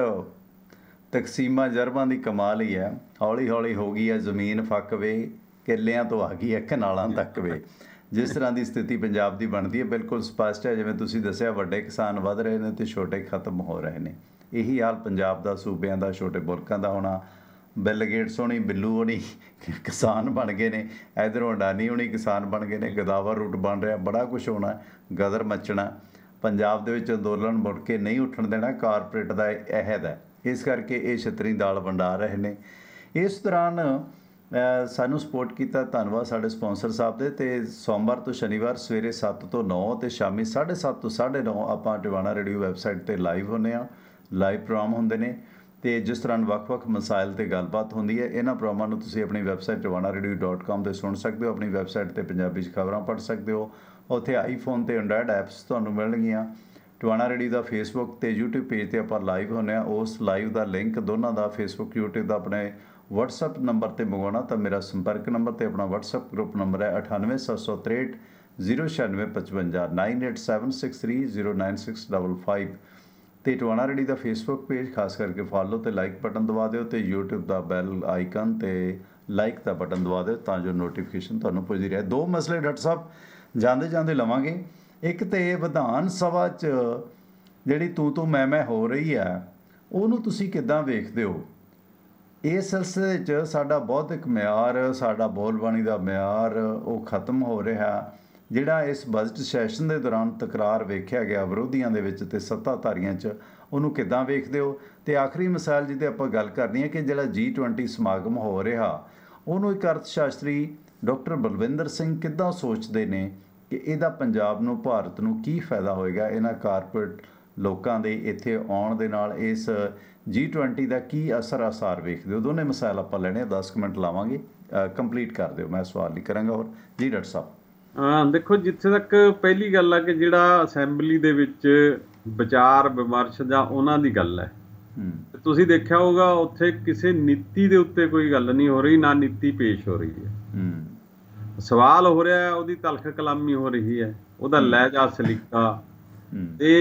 ਤਕਸੀਮਾ ਜਰਬਾਂ ਦੀ ਕਮਾਲ ਹੀ ਹੈ ਹੌਲੀ ਹੌਲੀ ਹੋ ਗਈ ਹੈ ਜ਼ਮੀਨ ਫੱਕ ਵੇ ਕਿੱਲਿਆਂ ਤੋਂ ਆ ਗਈ ਹੈ ਕਨਾਲਾਂ ਤੱਕ ਵੇ ਜਿਸ ਤਰ੍ਹਾਂ ਦੀ ਸਥਿਤੀ ਪੰਜਾਬ ਦੀ ਬਣਦੀ ਹੈ ਬਿਲਕੁਲ ਸਪਸ਼ਟ ਹੈ ਜਿਵੇਂ ਤੁਸੀਂ ਦੱਸਿਆ ਵੱਡੇ ਕਿਸਾਨ ਵਧ ਰਹੇ ਨੇ ਤੇ ਛੋਟੇ ਖਤਮ ਹੋ ਰਹੇ ਨੇ ਇਹੀ ਹਾਲ ਪੰਜਾਬ ਦਾ ਸੂਬਿਆਂ ਦਾ ਛੋਟੇ ਬੁਰਕਾਂ ਦਾ ਹੋਣਾ ਬਿੱਲ ਗੇਟਸ ਹੋਣੀ ਬਿੱਲੂ ਹੋਣੀ ਕਿਸਾਨ ਬਣ ਗਏ ਨੇ ਇਧਰੋਂ ਅਡਾਨੀ ਹੋਣੀ ਕਿਸਾਨ ਬਣ ਗਏ ਨੇ ਗਦਾਵਰ ਰੂਟ ਬਣ ਰਿਹਾ ਬੜਾ ਕੁਝ ਹੋਣਾ ਗਦਰ ਮਚਣਾ ਪੰਜਾਬ ਦੇ ਵਿੱਚ ਅੰਦੋਲਨ ਮੁੜ ਕੇ ਨਹੀਂ ਉੱਠਣ ਦੇਣਾ ਕਾਰਪੋਰੇਟ ਦਾ ਅਹਿਦ ਹੈ ਇਸ ਕਰਕੇ ਇਹ ਛਤਰੀ ਦਾਲ ਵੰਡਾ ਰਹੇ ਨੇ ਇਸ ਦੌਰਾਨ ਸਾਨੂੰ ਸਪੋਰਟ ਕੀਤਾ ਧੰਨਵਾਦ ਸਾਡੇ ਸਪான்ਸਰ ਸਾਹਿਬ ਦੇ ਤੇ ਸੋਮਵਾਰ ਤੋਂ ਸ਼ਨੀਵਾਰ ਸਵੇਰੇ 7 ਤੋਂ 9 ਤੇ ਸ਼ਾਮੀ 7:30 ਤੋਂ 9:30 ਆਪਾਂ ਟਿਵਾਣਾ ਰੇਡੀਓ ਵੈਬਸਾਈਟ ਤੇ ਲਾਈਵ ਹੁੰਨੇ ਆ ਲਾਈਵ ਪ੍ਰੋਗਰਾਮ ਹੁੰਦੇ ਨੇ ਤੇ ਜਿਸ ਤਰ੍ਹਾਂ ਵੱਖ-ਵੱਖ ਮਸਾਇਲ ਤੇ ਗੱਲਬਾਤ ਹੁੰਦੀ ਹੈ ਇਹਨਾਂ ਪ੍ਰੋਗਰਾਮਾਂ ਨੂੰ ਤੁਸੀਂ ਆਪਣੀ ਵੈਬਸਾਈਟ rwanareadio.com ਤੇ ਸੁਣ ਸਕਦੇ ਹੋ ਆਪਣੀ ਵੈਬਸਾਈਟ ਤੇ ਪੰਜਾਬੀ 'ਚ ਖਬਰਾਂ ਪੜ੍ਹ ਸਕਦੇ ਹੋ ਉੱਥੇ ਆਈਫੋਨ ਤੇ ਐਂਡਰਾਇਡ ਐਪਸ ਤੁਹਾਨੂੰ ਮਿਲਣਗੀਆਂ ਟਵਾਣਾ ਰੇਡੀ ਦਾ ਫੇਸਬੁੱਕ ਤੇ YouTube ਪੇਜ ਤੇ ਆਪਾਂ ਲਾਈਵ ਹੁੰਨੇ ਆ ਉਸ ਲਾਈਵ ਦਾ ਲਿੰਕ ਦੋਨਾਂ ਦਾ ਫੇਸਬੁੱਕ YouTube ਦਾ ਆਪਣੇ WhatsApp ਨੰਬਰ ਤੇ ਮੰਗਵਾਉਣਾ ਤਾਂ ਮੇਰਾ ਸੰਪਰਕ ਨੰਬਰ ਤੇ ਆਪਣਾ WhatsApp ਗਰੁੱਪ ਨੰਬਰ ਹੈ 9876309655 9876309655 ਤੇ ਟਵਾਣਾ ਰੇਡੀ ਦਾ ਫੇਸਬੁੱਕ ਪੇਜ ਖਾਸ ਕਰਕੇ ਫਾਲੋ ਤੇ ਲਾਈਕ ਬਟਨ ਦਬਾ ਦਿਓ ਤੇ YouTube ਦਾ ਬੈਲ ਆਈਕਨ ਤੇ ਲਾਈਕ ਦਾ ਬਟਨ ਦਬਾ ਦਿਓ ਤਾਂ ਜੋ ਨੋਟੀਫਿਕੇਸ਼ਨ ਤੁਹਾਨੂੰ ਪੁੱਜਦੀ ਰਹੇ ਦੋ ਮਸਲੇ ਡਾਕਟਰ ਸਾਹਿਬ ਜਾਂਦੇ ਜਾਂਦੇ ਲਵਾਂਗੇ ਇੱਕ ਤੇ ਵਿਧਾਨ ਸਭਾ 'ਚ ਜਿਹੜੀ ਤੂੰ ਤੂੰ ਮੈਂ ਮੈਂ ਹੋ ਰਹੀ ਆ ਉਹਨੂੰ ਤੁਸੀਂ ਕਿੱਦਾਂ ਵੇਖਦੇ ਹੋ ਇਸ ਸਿਲਸਿਲੇ 'ਚ ਸਾਡਾ ਬੌਧਿਕ ਮਿਆਰ ਸਾਡਾ ਬੋਲਬਾਣੀ ਦਾ ਮਿਆਰ ਉਹ ਖਤਮ ਹੋ ਰਿਹਾ ਜਿਹੜਾ ਇਸ ਬਜਟ ਸੈਸ਼ਨ ਦੇ ਦੌਰਾਨ ਤਕਰਾਰ ਵੇਖਿਆ ਗਿਆ ਵਿਰੋਧੀਆਂ ਦੇ ਵਿੱਚ ਤੇ ਸੱਤਾਧਾਰੀਆਂ 'ਚ ਉਹਨੂੰ ਕਿੱਦਾਂ ਵੇਖਦੇ ਹੋ ਤੇ ਆਖਰੀ ਮਿਸਾਲ ਜਿਹਦੇ ਆਪਾਂ ਗੱਲ ਕਰਨੀ ਹੈ ਕਿ ਜਿਹੜਾ G20 ਸਮਾਗਮ ਹੋ ਰਿਹਾ ਉਹਨੂੰ ਇੱਕ ਅਰਥ ਸ਼ਾਸਤਰੀ ਡਾਕਟਰ ਬਲਵਿੰਦਰ ਸਿੰਘ ਕਿੱਦਾਂ ਸੋਚਦੇ ਨੇ ਕਿ ਇਹਦਾ ਪੰਜਾਬ ਨੂੰ ਭਾਰਤ ਨੂੰ ਕੀ ਫਾਇਦਾ ਹੋਏਗਾ ਇਹਨਾਂ ਕਾਰਪੋਰੇਟ ਲੋਕਾਂ ਦੇ ਇੱਥੇ ਆਉਣ ਦੇ ਨਾਲ ਇਸ G20 ਦਾ ਕੀ ਅਸਰ ਅਸਾਰ ਵੇਖਦੇ ਹੋ ਦੋਨੇ ਮਿਸਾਲ ਆਪਾਂ ਲੈਣੇ 10 ਮਿੰਟ ਲਾਵਾਂਗੇ ਕੰਪਲੀਟ ਕਰ ਦਿਓ ਮੈਂ ਸਵਾਲ ਨਹੀਂ ਕਰਾਂਗਾ ਹੋਰ ਜੀ ਡਾਕਟਰ ਸਾਹਿਬ ਦੇਖੋ ਜਿੱਥੇ ਤੱਕ ਪਹਿਲੀ ਗੱਲ ਆ ਕਿ ਜਿਹੜਾ ਅਸੈਂਬਲੀ ਦੇ ਵਿੱਚ ਵਿਚਾਰ ਵਿਮਰਸ਼ ਜਾਂ ਉਹਨਾਂ ਦੀ ਗੱਲ ਹੈ ਤੁਸੀਂ ਦੇਖਿਆ ਹੋਊਗਾ ਉੱਥੇ ਕਿਸੇ ਨੀਤੀ ਦੇ ਉੱਤੇ ਕੋਈ ਗੱਲ ਨਹੀਂ ਹੋ ਰਹੀ ਨਾ ਨੀਤੀ ਪੇਸ਼ ਹੋ ਰਹੀ ਹੈ ਸਵਾਲ ਹੋ ਰਿਹਾ ਹੈ ਉਹਦੀ ਤਲਖ ਕਲਾਮੀ ਹੋ ਰਹੀ ਹੈ ਉਹਦਾ ਲਹਿਜਾ ਸਲੀਕਾ ਤੇ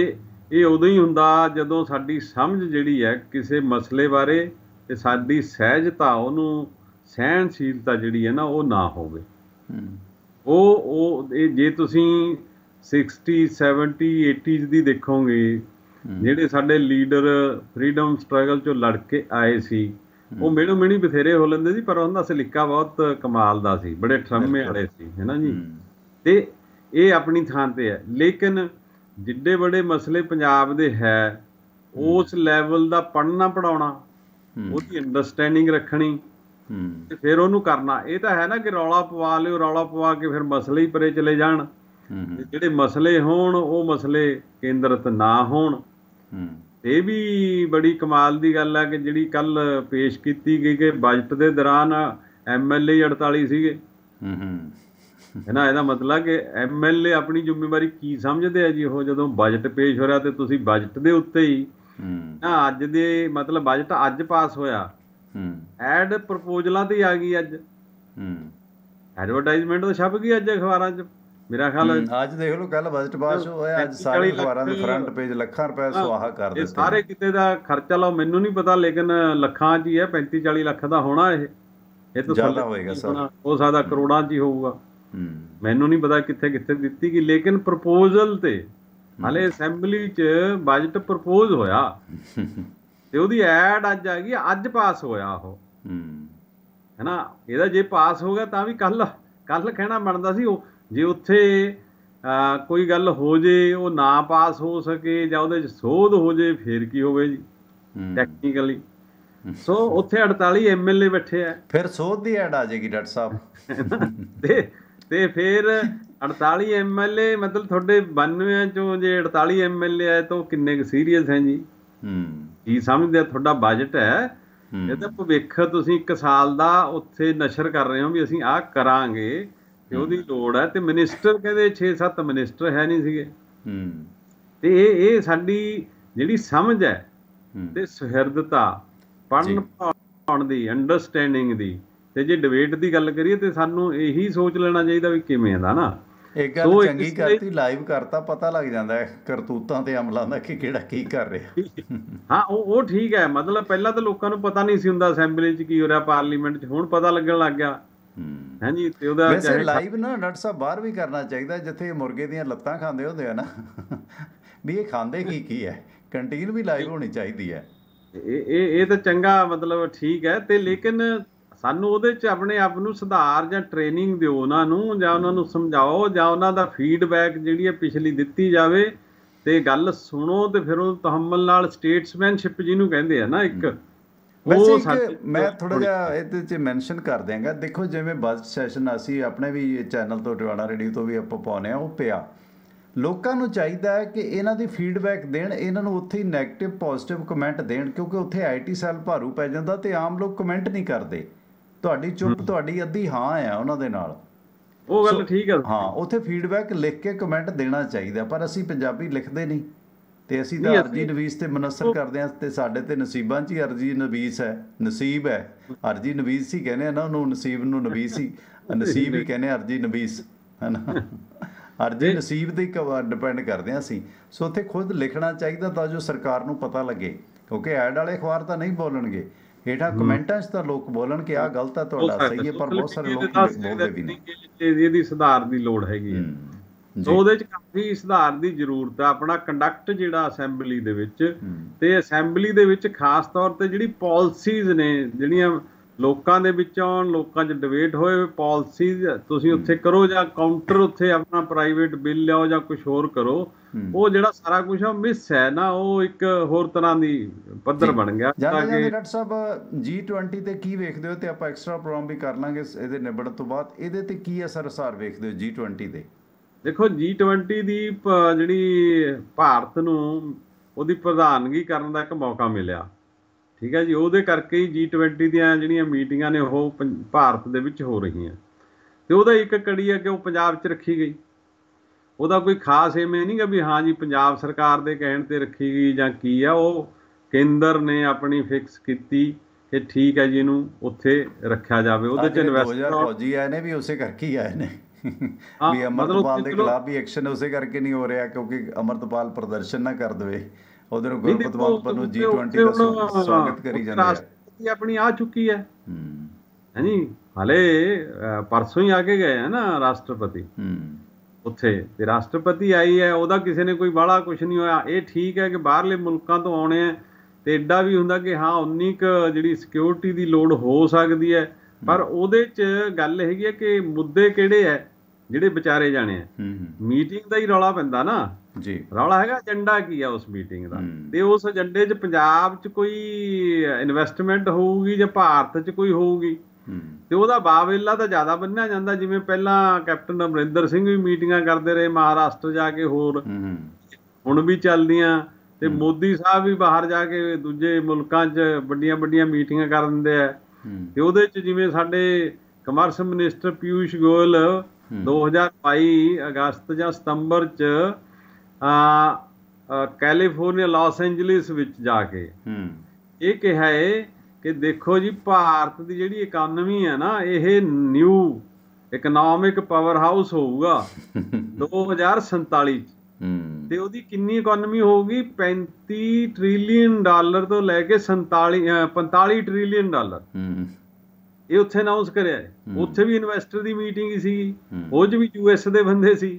ਇਹ ਉਦੋਂ ਹੀ ਹੁੰਦਾ ਜਦੋਂ ਸਾਡੀ ਸਮਝ ਜਿਹੜੀ ਹੈ ਕਿਸੇ ਮਸਲੇ ਬਾਰੇ ਤੇ ਸਾਡੀ ਸਹਿਜਤਾ ਉਹਨੂੰ ਸਹਿਣਸ਼ੀਲਤਾ ਜਿਹੜੀ ਹੈ ਨਾ ਉਹ ਨਾ ਹੋਵੇ ਉਹ ਉਹ ਇਹ ਜੇ ਤੁਸੀਂ 60 70 80s ਦੀ ਦੇਖੋਗੇ ਜਿਹੜੇ ਸਾਡੇ ਲੀਡਰ ਫਰੀडम ਸਟਰਗਲ ਚੋਂ ਲੜ ਕੇ ਆਏ ਸੀ ਉਹ ਮੈਨੂੰ ਮਿਣੀ ਬਥੇਰੇ ਹੋ ਲੈਂਦੇ ਸੀ ਪਰ ਉਹਨਾਂ ਦਾ ਸਲੀਕਾ ਬਹੁਤ ਕਮਾਲ ਦਾ ਸੀ ਬੜੇ ਠਰਮੇ ਵਾਲੇ ਸੀ ਹੈਨਾ ਜੀ ਤੇ ਇਹ ਆਪਣੀ ਥਾਂ ਤੇ ਹੈ ਲੇਕਿਨ ਜਿੱਡੇ ਬੜੇ ਮਸਲੇ ਪੰਜਾਬ ਦੇ ਹੈ ਉਸ ਲੈਵਲ ਦਾ ਪੜਨਾ ਪੜਾਉਣਾ ਉਹਦੀ ਅੰਡਰਸਟੈਂਡਿੰਗ ਰੱਖਣੀ ਤੇ ਫਿਰ ਉਹਨੂੰ ਕਰਨਾ ਇਹ ਤਾਂ ਹੈ ਨਾ ਕਿ ਰੌਲਾ ਪਵਾ ਲਿਓ ਰੌਲਾ ਪਵਾ ਕੇ ਫਿਰ ਮਸਲੇ ਹੀ ਪਰੇ ਚਲੇ ਜਾਣ ਜਿਹੜੇ ਮਸਲੇ ਹੋਣ ਉਹ ਮਸਲੇ ਕੇਂਦਰਿਤ ਨਾ ਹੋਣ ਇਹ ਵੀ ਬੜੀ ਕਮਾਲ ਦੀ ਗੱਲ ਹੈ ਕਿ ਜਿਹੜੀ ਕੱਲ ਪੇਸ਼ ਕੀਤੀ ਗਈ ਕਿ ਬਜਟ ਦੇ ਦੌਰਾਨ ਐਮਐਲਏ 48 ਸੀਗੇ ਹੂੰ ਹੂੰ ਹੈ ਨਾ ਇਹਦਾ ਮਤਲਬ ਕਿ ਐਮਐਲਏ ਆਪਣੀ ਜ਼ਿੰਮੇਵਾਰੀ ਕੀ ਸਮਝਦੇ ਆ ਜੀ ਉਹ ਜਦੋਂ ਬਜਟ ਪੇਸ਼ ਹੋ ਰਿਹਾ ਤੇ ਤੁਸੀਂ ਬਜਟ ਦੇ ਉੱਤੇ ਹੀ ਹੂੰ ਨਾ ਅੱਜ ਦੇ ਮਤਲਬ ਬਜਟ ਅੱਜ ਪਾਸ ਹੋਇਆ ਹੂੰ ਐਡ ਪ੍ਰਪੋਜ਼ਲਾਂ ਤੇ ਆ ਗਈ ਅੱਜ ਹੂੰ ਐਡਵਰਟਾਈਜ਼ਮੈਂਟ ਤਾਂ ਛਪ ਗਈ ਅੱਜ ਅਖਬਾਰਾਂ 'ਚ ਮੇਰਾ ਖਿਆਲ ਅੱਜ ਦੇਖ ਲਓ ਕੱਲ ਬਜਟ ਪਾਸ ਹੋਇਆ ਅੱਜ ਸਾਰੇ ਅਖਬਾਰਾਂ ਦੇ ਫਰੰਟ ਪੇਜ ਲੱਖਾਂ ਰੁਪਏ ਸਵਾਹ ਕਰ ਦਿੱਤੇ ਇਹ ਸਾਰੇ ਕਿਤੇ ਦਾ ਖਰਚਾ ਲਾਓ ਮੈਨੂੰ ਨਹੀਂ ਪਤਾ ਲੇਕਿਨ ਲੱਖਾਂ 'ਚ ਹੀ ਹੈ 35 40 ਲੱਖ ਦਾ ਹੋਣਾ ਇਹ ਇਹ ਤਾਂ ਜ਼ਿਆਦਾ ਹੋਏਗਾ ਸਰ ਉਹ ਸਾਦਾ ਕਰੋੜਾਂ 'ਚ ਹੀ ਹੋਊਗਾ ਮੈਨੂੰ ਨਹੀਂ ਪਤਾ ਕਿੱਥੇ ਕਿੱਥੇ ਦਿੱਤੀ ਗਈ ਲੇਕਿਨ ਪ੍ਰਪੋਜ਼ਲ ਤੇ ਹਲੇ ਅਸੈਂਬਲੀ 'ਚ ਬਜਟ ਪ੍ਰਪੋਜ਼ ਹੋਇਆ ਤੇ ਉਹਦੀ ਐਡ ਅੱਜ ਆ ਗਈ ਅੱਜ ਪਾਸ ਹੋਇਆ ਉਹ ਹੂੰ ਹੈਨਾ ਇਹਦਾ ਜੇ ਪਾਸ ਹੋ ਗਿਆ ਤਾਂ ਵੀ ਕੱਲ ਕੱਲ ਕਹਿਣਾ ਬਣਦਾ ਸੀ ਉਹ ਜੇ ਉੱਥੇ ਕੋਈ ਗੱਲ ਹੋ ਜੇ ਉਹ ਨਾ ਪਾਸ ਹੋ ਸਕੇ ਜਾਂ ਉਹਦੇ ਚ ਸੋਧ ਹੋ ਜੇ ਫੇਰ ਕੀ ਹੋਵੇ ਜੀ ਟੈਕਨੀਕਲੀ ਸੋ ਉੱਥੇ 48 ਐਮਐਲਏ ਬੈਠੇ ਆ ਫਿਰ ਸੋਧ ਦੀ ਐਡ ਆ ਜਾਏਗੀ ਡਾਕਟਰ ਸਾਹਿਬ ਤੇ ਤੇ ਫਿਰ 48 ਐਮਐਲਏ ਮਤਲਬ ਤੁਹਾਡੇ 92 ਚੋਂ ਜੇ 48 ਐਮਐਲਏ ਆਏ ਤਾਂ ਕਿੰਨੇ ਸੀਰੀਅਸ ਹੈ ਜੀ ਹੂੰ ਜੀ ਸਮਝਦੇ ਆ ਤੁਹਾਡਾ ਬਜਟ ਹੈ ਇਹ ਤਾਂ ਭਵਿੱਖ ਤੁਸੀਂ ਇੱਕ ਸਾਲ ਦਾ ਉੱਥੇ ਨਸ਼ਰ ਕਰ ਰਹੇ ਹੋ ਵੀ ਅਸੀਂ ਆਹ ਕਰਾਂਗੇ ਤੇ ਉਹਦੀ ਲੋੜ ਹੈ ਤੇ ਮਿਨਿਸਟਰ ਕਹਿੰਦੇ 6-7 ਮਿਨਿਸਟਰ ਹੈ ਨਹੀਂ ਸੀਗੇ ਹੂੰ ਤੇ ਇਹ ਇਹ ਸਾਡੀ ਜਿਹੜੀ ਸਮਝ ਹੈ ਤੇ ਸਹਿਰਦਤਾ ਪੜਨ ਪਾਉਣ ਦੀ ਅੰਡਰਸਟੈਂਡਿੰਗ ਦੀ ਤੇ ਜੇ ਡਿਬੇਟ ਦੀ ਗੱਲ ਕਰੀਏ ਤੇ ਸਾਨੂੰ ਇਹੀ ਸੋਚ ਲੈਣਾ ਚਾਹੀਦਾ ਵੀ ਕਿਵੇਂ ਦਾ ਨਾ ਇੱਕ ਗੱਲ ਚੰਗੀ ਕਰਤੀ ਲਾਈਵ ਕਰਤਾ ਪਤਾ ਲੱਗ ਜਾਂਦਾ ਹੈ ਕਰਤੂਤਾਂ ਤੇ ਅਮਲਾਂ ਦਾ ਕਿ ਕਿਹੜਾ ਕੀ ਕਰ ਰਿਹਾ ਹਾਂ ਉਹ ਉਹ ਠੀਕ ਹੈ ਮਤਲਬ ਪਹਿਲਾਂ ਤਾਂ ਲੋਕਾਂ ਨੂੰ ਪਤਾ ਨਹੀਂ ਸੀ ਹੁੰਦਾ ਅਸੈਂਬਲੀ 'ਚ ਕੀ ਹੋ ਰਿਹਾ ਪਾਰਲੀਮੈਂਟ 'ਚ ਹੁਣ ਪਤਾ ਲੱਗਣ ਲੱਗ ਗਿਆ ਹਾਂਜੀ ਤੇ ਉਹਦਾ ਵੈਸੇ ਲਾਈਵ ਨਾ ਡਾਕਟਰ ਸਾਹਿਬ ਬਾਹਰ ਵੀ ਕਰਨਾ ਚਾਹੀਦਾ ਜਿੱਥੇ ਮੁਰਗੇ ਦੀਆਂ ਲੱਤਾਂ ਖਾਂਦੇ ਹੁੰਦੇ ਆ ਨਾ ਵੀ ਇਹ ਖਾਂਦੇ ਕੀ ਕੀ ਹੈ ਕੰਟੀਨ ਵੀ ਲਾਈਵ ਹੋਣੀ ਚਾਹੀਦੀ ਹੈ ਇਹ ਇਹ ਇਹ ਤਾਂ ਚੰਗਾ ਮਤਲਬ ਠੀਕ ਹੈ ਤੇ ਲੇਕਿਨ ਸਾਨੂੰ ਉਹਦੇ 'ਚ ਆਪਣੇ ਆਪ ਨੂੰ ਸੁਧਾਰ ਜਾਂ ਟ੍ਰੇਨਿੰਗ ਦਿਓ ਉਹਨਾਂ ਨੂੰ ਜਾਂ ਉਹਨਾਂ ਨੂੰ ਸਮਝਾਓ ਜਾਂ ਉਹਨਾਂ ਦਾ ਫੀਡਬੈਕ ਜਿਹੜੀ ਹੈ ਪਿਛਲੀ ਦਿੱਤੀ ਜਾਵੇ ਤੇ ਗੱਲ ਸੁਣੋ ਤੇ ਫਿਰ ਉਹ ਤਹਮਲ ਨਾਲ ਸਟੇਟਸਮੈਨਸ਼ਿਪ ਜਿਹਨੂੰ ਕਹਿੰਦੇ ਆ ਨਾ ਇੱਕ ਉਹ ਮੈਂ ਥੋੜਾ ਜਿਹਾ ਇਹਦੇ 'ਚ ਮੈਂਸ਼ਨ ਕਰ ਦਿਆਂਗਾ ਦੇਖੋ ਜਿਵੇਂ ਬਸ ਸੈਸ਼ਨ ਅਸੀਂ ਆਪਣੇ ਵੀ ਚੈਨਲ ਤੋਂ ਟਿਵਾੜਾ ਰੇਡੀਓ ਤੋਂ ਵੀ ਆਪਾਂ ਪਾਉਨੇ ਆ ਉਹ ਪਿਆ ਲੋਕਾਂ ਨੂੰ ਚਾਹੀਦਾ ਹੈ ਕਿ ਇਹਨਾਂ ਦੀ ਫੀਡਬੈਕ ਦੇਣ ਇਹਨਾਂ ਨੂੰ ਉੱਥੇ ਹੀ 네ਗੇਟਿਵ ਪੋਜ਼ਿਟਿਵ ਕਮੈਂਟ ਦੇਣ ਕਿਉਂਕਿ ਉੱਥੇ ਆਈਟੀ ਸੈੱਲ ਭਾਰੂ ਪੈ ਜਾਂਦਾ ਤੇ ਆਮ ਲੋਕ ਕਮੈਂਟ ਨਹੀਂ ਕਰਦੇ ਤੁਹਾਡੀ ਚੁੱਪ ਤੁਹਾਡੀ ਅੱਧੀ ਹਾਂ ਹੈ ਉਹਨਾਂ ਦੇ ਨਾਲ ਉਹ ਗੱਲ ਠੀਕ ਹੈ ਹਾਂ ਉੱਥੇ ਫੀਡਬੈਕ ਲਿਖ ਕੇ ਕਮੈਂਟ ਦੇਣਾ ਚਾਹੀਦਾ ਪਰ ਅਸੀਂ ਪੰਜਾਬੀ ਲਿਖਦੇ ਨਹੀਂ ਤੇ ਅਸੀਂ ਤਾਂ ਅਰਜੀ ਨਵੀਸ ਤੇ ਮਨਸਰ ਕਰਦੇ ਆ ਤੇ ਸਾਡੇ ਤੇ ਨਸੀਬਾਂ 'ਚ ਹੀ ਅਰਜੀ ਨਵੀਸ ਹੈ ਨਸੀਬ ਹੈ ਅਰਜੀ ਨਵੀਸ ਹੀ ਕਹਿੰਦੇ ਆ ਨਾ ਉਹਨੂੰ ਨਸੀਬ ਨੂੰ ਨਵੀਸ ਹੀ ਨਸੀਬ ਹੀ ਕਹਿੰਦੇ ਅਰਜੀ ਨਵੀਸ ਹਨਾ ਅਰਜੀ ਨਸੀਬ ਤੇ ਡਿਪੈਂਡ ਕਰਦੇ ਆ ਅਸੀਂ ਸੋ ਉੱਥੇ ਖੁਦ ਲਿਖਣਾ ਚਾਹੀਦਾ ਤਾਂ ਜੋ ਸਰਕਾਰ ਨੂੰ ਪਤਾ ਲੱਗੇ ਕਿਉਂਕਿ ਐਡ ਵਾਲੇ ਅਖਬਾਰ ਤਾਂ ਨਹੀਂ ਬੋਲਣਗੇ ਇਹਦਾ ਕਮੈਂਟਾਂ 'ਚ ਤਾਂ ਲੋਕ ਬੋਲਣ ਕਿ ਆ ਗਲਤ ਆ ਤੁਹਾਡਾ ਸਹੀ ਹੈ ਪਰ ਬਹੁਤ ਸਾਰੇ ਲੋਕ ਬੋਲਦੇ ਵੀ ਨਹੀਂ ਇਹਦੀ ਸੁਧਾਰ ਦੀ ਲੋੜ ਹੈਗੀ ਹੈ ਸੋ ਉਹਦੇ 'ਚ ਕਾਫੀ ਸੁਧਾਰ ਦੀ ਜ਼ਰੂਰਤ ਆ ਆਪਣਾ ਕੰਡਕਟ ਜਿਹੜਾ ਅਸੈਂਬਲੀ ਦੇ ਵਿੱਚ ਤੇ ਅਸੈਂਬਲੀ ਦੇ ਵਿੱਚ ਖਾਸ ਤੌਰ ਤੇ ਜਿਹੜੀ ਪਾਲਿਸੀਜ਼ ਨੇ ਜਿਹੜੀਆਂ ਲੋਕਾਂ ਦੇ ਵਿੱਚੋਂ ਲੋਕਾਂ 'ਚ ਡਿਬੇਟ ਹੋਏ ਪਾਲਿਸੀਜ਼ ਤੁਸੀਂ ਉੱਥੇ ਕਰੋ ਜਾਂ ਕਾਊਂਟਰ ਉੱਥੇ ਆਪਣਾ ਪ੍ਰਾਈਵੇਟ ਬਿੱਲ ਲਿਆਓ ਜਾਂ ਕੁਝ ਹੋਰ ਕਰੋ ਉਹ ਜਿਹੜਾ ਸਾਰਾ ਕੁਝ ਆ ਮਿਸ ਹੈ ਨਾ ਉਹ ਇੱਕ ਹੋਰ ਤਰ੍ਹਾਂ ਦੀ ਪੱਧਰ ਬਣ ਗਿਆ ਤਾਂ ਕਿ ਡਾਕਟਰ ਸਾਹਿਬ G20 ਤੇ ਕੀ ਵੇਖਦੇ ਹੋ ਤੇ ਆਪਾਂ ਐਕਸਟਰਾ ਪ੍ਰੋਗਰਾਮ ਵੀ ਕਰ ਲਾਂਗੇ ਇਹਦੇ ਨਿਬੜਨ ਤੋਂ ਬਾਅਦ ਇਹਦੇ ਤੇ ਕੀ ਅਸਰ ਅਸਰ ਵੇਖਦੇ ਹੋ G20 ਦੇ ਦੇਖੋ G20 ਦੀ ਜਿਹੜੀ ਭਾਰਤ ਨੂੰ ਉਹਦੀ ਪ੍ਰਧਾਨਗੀ ਕਰਨ ਦਾ ਇੱਕ ਮੌਕਾ ਮਿਲਿਆ ਠੀਕ ਹੈ ਜੀ ਉਹਦੇ ਕਰਕੇ ਹੀ G20 ਦੀਆਂ ਜਿਹੜੀਆਂ ਮੀਟਿੰਗਾਂ ਨੇ ਉਹ ਭਾਰਤ ਦੇ ਵਿੱਚ ਹੋ ਰਹੀਆਂ ਤੇ ਉਹਦਾ ਇੱਕ ਕੜੀ ਹੈ ਕਿ ਉਹ ਪੰਜਾਬ 'ਚ ਰੱਖੀ ਗਈ ਉਹਦਾ ਕੋਈ ਖਾਸ ਐਵੇਂ ਨਹੀਂ ਕਿ ਵੀ ਹਾਂ ਜੀ ਪੰਜਾਬ ਸਰਕਾਰ ਦੇ ਕਹਿਣ ਤੇ ਰੱਖੀ ਗਈ ਜਾਂ ਕੀ ਆ ਉਹ ਕੇਂਦਰ ਨੇ ਆਪਣੀ ਫਿਕਸ ਕੀਤੀ ਕਿ ਠੀਕ ਹੈ ਜੀ ਇਹਨੂੰ ਉੱਥੇ ਰੱਖਿਆ ਜਾਵੇ ਉਹਦੇ ਚ ਇਨਵੈਸਟਰ ਫੌਜੀ ਆਏ ਨੇ ਵੀ ਉਸੇ ਕਰਕੇ ਹੀ ਆਏ ਨੇ ਵੀ ਅਮਰਤਪਾਲ ਦੇ ਖਿਲਾਫ ਵੀ ਐਕਸ਼ਨ ਉਸੇ ਕਰਕੇ ਨਹੀਂ ਹੋ ਰਿਹਾ ਕਿਉਂਕਿ ਅਮਰਤਪਾਲ ਪ੍ਰਦਰਸ਼ਨ ਨਾ ਕਰ ਦਵੇ ਉਧਰ ਗੁਰਪਤ ਵਾਲਪਰ ਨੂੰ 20 ਦਾ ਸਵਾਗਤ ਕਰੀ ਜਾਂਦੇ ਆ ਰਾਸ਼ਟਰਪਤੀ ਆਪਣੀ ਆ ਚੁੱਕੀ ਹੈ ਹੂੰ ਹਾਂਜੀ ਹਲੇ ਪਰਸੋਂ ਹੀ ਆ ਕੇ ਗਏ ਹੈ ਨਾ ਰਾਸ਼ਟਰਪਤੀ ਹੂੰ ਉੱਥੇ ਤੇ ਰਾਸ਼ਟਰਪਤੀ ਆਈ ਹੈ ਉਹਦਾ ਕਿਸੇ ਨੇ ਕੋਈ ਬਾਲਾ ਕੁਝ ਨਹੀਂ ਹੋਇਆ ਇਹ ਠੀਕ ਹੈ ਕਿ ਬਾਹਰਲੇ ਮੁਲਕਾਂ ਤੋਂ ਆਉਣੇ ਆ ਤੇ ਐਡਾ ਵੀ ਹੁੰਦਾ ਕਿ ਹਾਂ ਉਨੀ ਜਿਹੜੀ ਸਿਕਿਉਰਿਟੀ ਦੀ ਲੋੜ ਹੋ ਸਕਦੀ ਹੈ ਪਰ ਉਹਦੇ ਚ ਗੱਲ ਹੈਗੀ ਹੈ ਕਿ ਮੁੱਦੇ ਕਿਹੜੇ ਹੈ ਜਿਹੜੇ ਵਿਚਾਰੇ ਜਾਣੇ ਆ ਮੀਟਿੰਗ ਦਾ ਹੀ ਰੌਲਾ ਪੈਂਦਾ ਨਾ ਜੀ ਰੌਲਾ ਹੈਗਾ ਏਜੰਡਾ ਕੀ ਆ ਉਸ ਮੀਟਿੰਗ ਦਾ ਤੇ ਉਸ ਏਜੰਡੇ 'ਚ ਪੰਜਾਬ 'ਚ ਕੋਈ ਇਨਵੈਸਟਮੈਂਟ ਹੋਊਗੀ ਜਾਂ ਭਾਰਤ 'ਚ ਕੋਈ ਹੋਊਗੀ ਤੇ ਉਹਦਾ ਬਾਵੇਲਾ ਤਾਂ ਜ਼ਿਆਦਾ ਬੰਨਿਆ ਜਾਂਦਾ ਜਿਵੇਂ ਪਹਿਲਾਂ ਕੈਪਟਨ ਅਮਰਿੰਦਰ ਸਿੰਘ ਵੀ ਮੀਟਿੰਗਾਂ ਕਰਦੇ ਰਹੇ ਮਹਾਰਾਸ਼ਟਰ ਜਾ ਕੇ ਹੋਰ ਹੁਣ ਵੀ ਚੱਲਦੀਆਂ ਤੇ ਮੋਦੀ ਸਾਹਿਬ ਵੀ ਬਾਹਰ ਜਾ ਕੇ ਦੂਜੇ ਮੁਲਕਾਂ 'ਚ ਵੱਡੀਆਂ ਵੱਡੀਆਂ ਮੀਟਿੰਗਾਂ ਕਰ ਦਿੰਦੇ ਆ ਤੇ ਉਹਦੇ 'ਚ ਜਿਵੇਂ ਸਾਡੇ ਕਮਰਸ ਮਿਨਿਸਟਰ ਪਿਊਸ਼ ਗੋਇਲ 2022 ਅਗਸਤ ਜਾਂ ਸਤੰਬਰ ਚ ਆ ਕੈਲੀਫੋਰਨੀਆ ਲਾਸ ਐਂਜਲਿਸ ਵਿੱਚ ਜਾ ਕੇ ਹੂੰ ਇਹ ਕਿਹਾ ਹੈ ਕਿ ਦੇਖੋ ਜੀ ਭਾਰਤ ਦੀ ਜਿਹੜੀ ਇਕਨੋਮੀ ਹੈ ਨਾ ਇਹ ਨਿਊ ਇਕਨੋਮਿਕ ਪਾਵਰ ਹਾਊਸ ਹੋਊਗਾ 2047 ਚ ਤੇ ਉਹਦੀ ਕਿੰਨੀ ਇਕਨੋਮੀ ਹੋਊਗੀ 35 ਟ੍ਰਿਲੀਅਨ ਡਾਲਰ ਤੋਂ ਲੈ ਕੇ 47 45 ਟ੍ਰਿਲੀਅਨ ਡਾਲਰ ਹੂੰ ਇਹ ਉੱਥੇ ਅਨਾਉਂਸ ਕਰਿਆ ਉੱਥੇ ਵੀ ਇਨਵੈਸਟਰ ਦੀ ਮੀਟਿੰਗ ਹੀ ਸੀ ਉਹ 'ਚ ਵੀ ਯੂਐਸ ਦੇ ਬੰਦੇ ਸੀ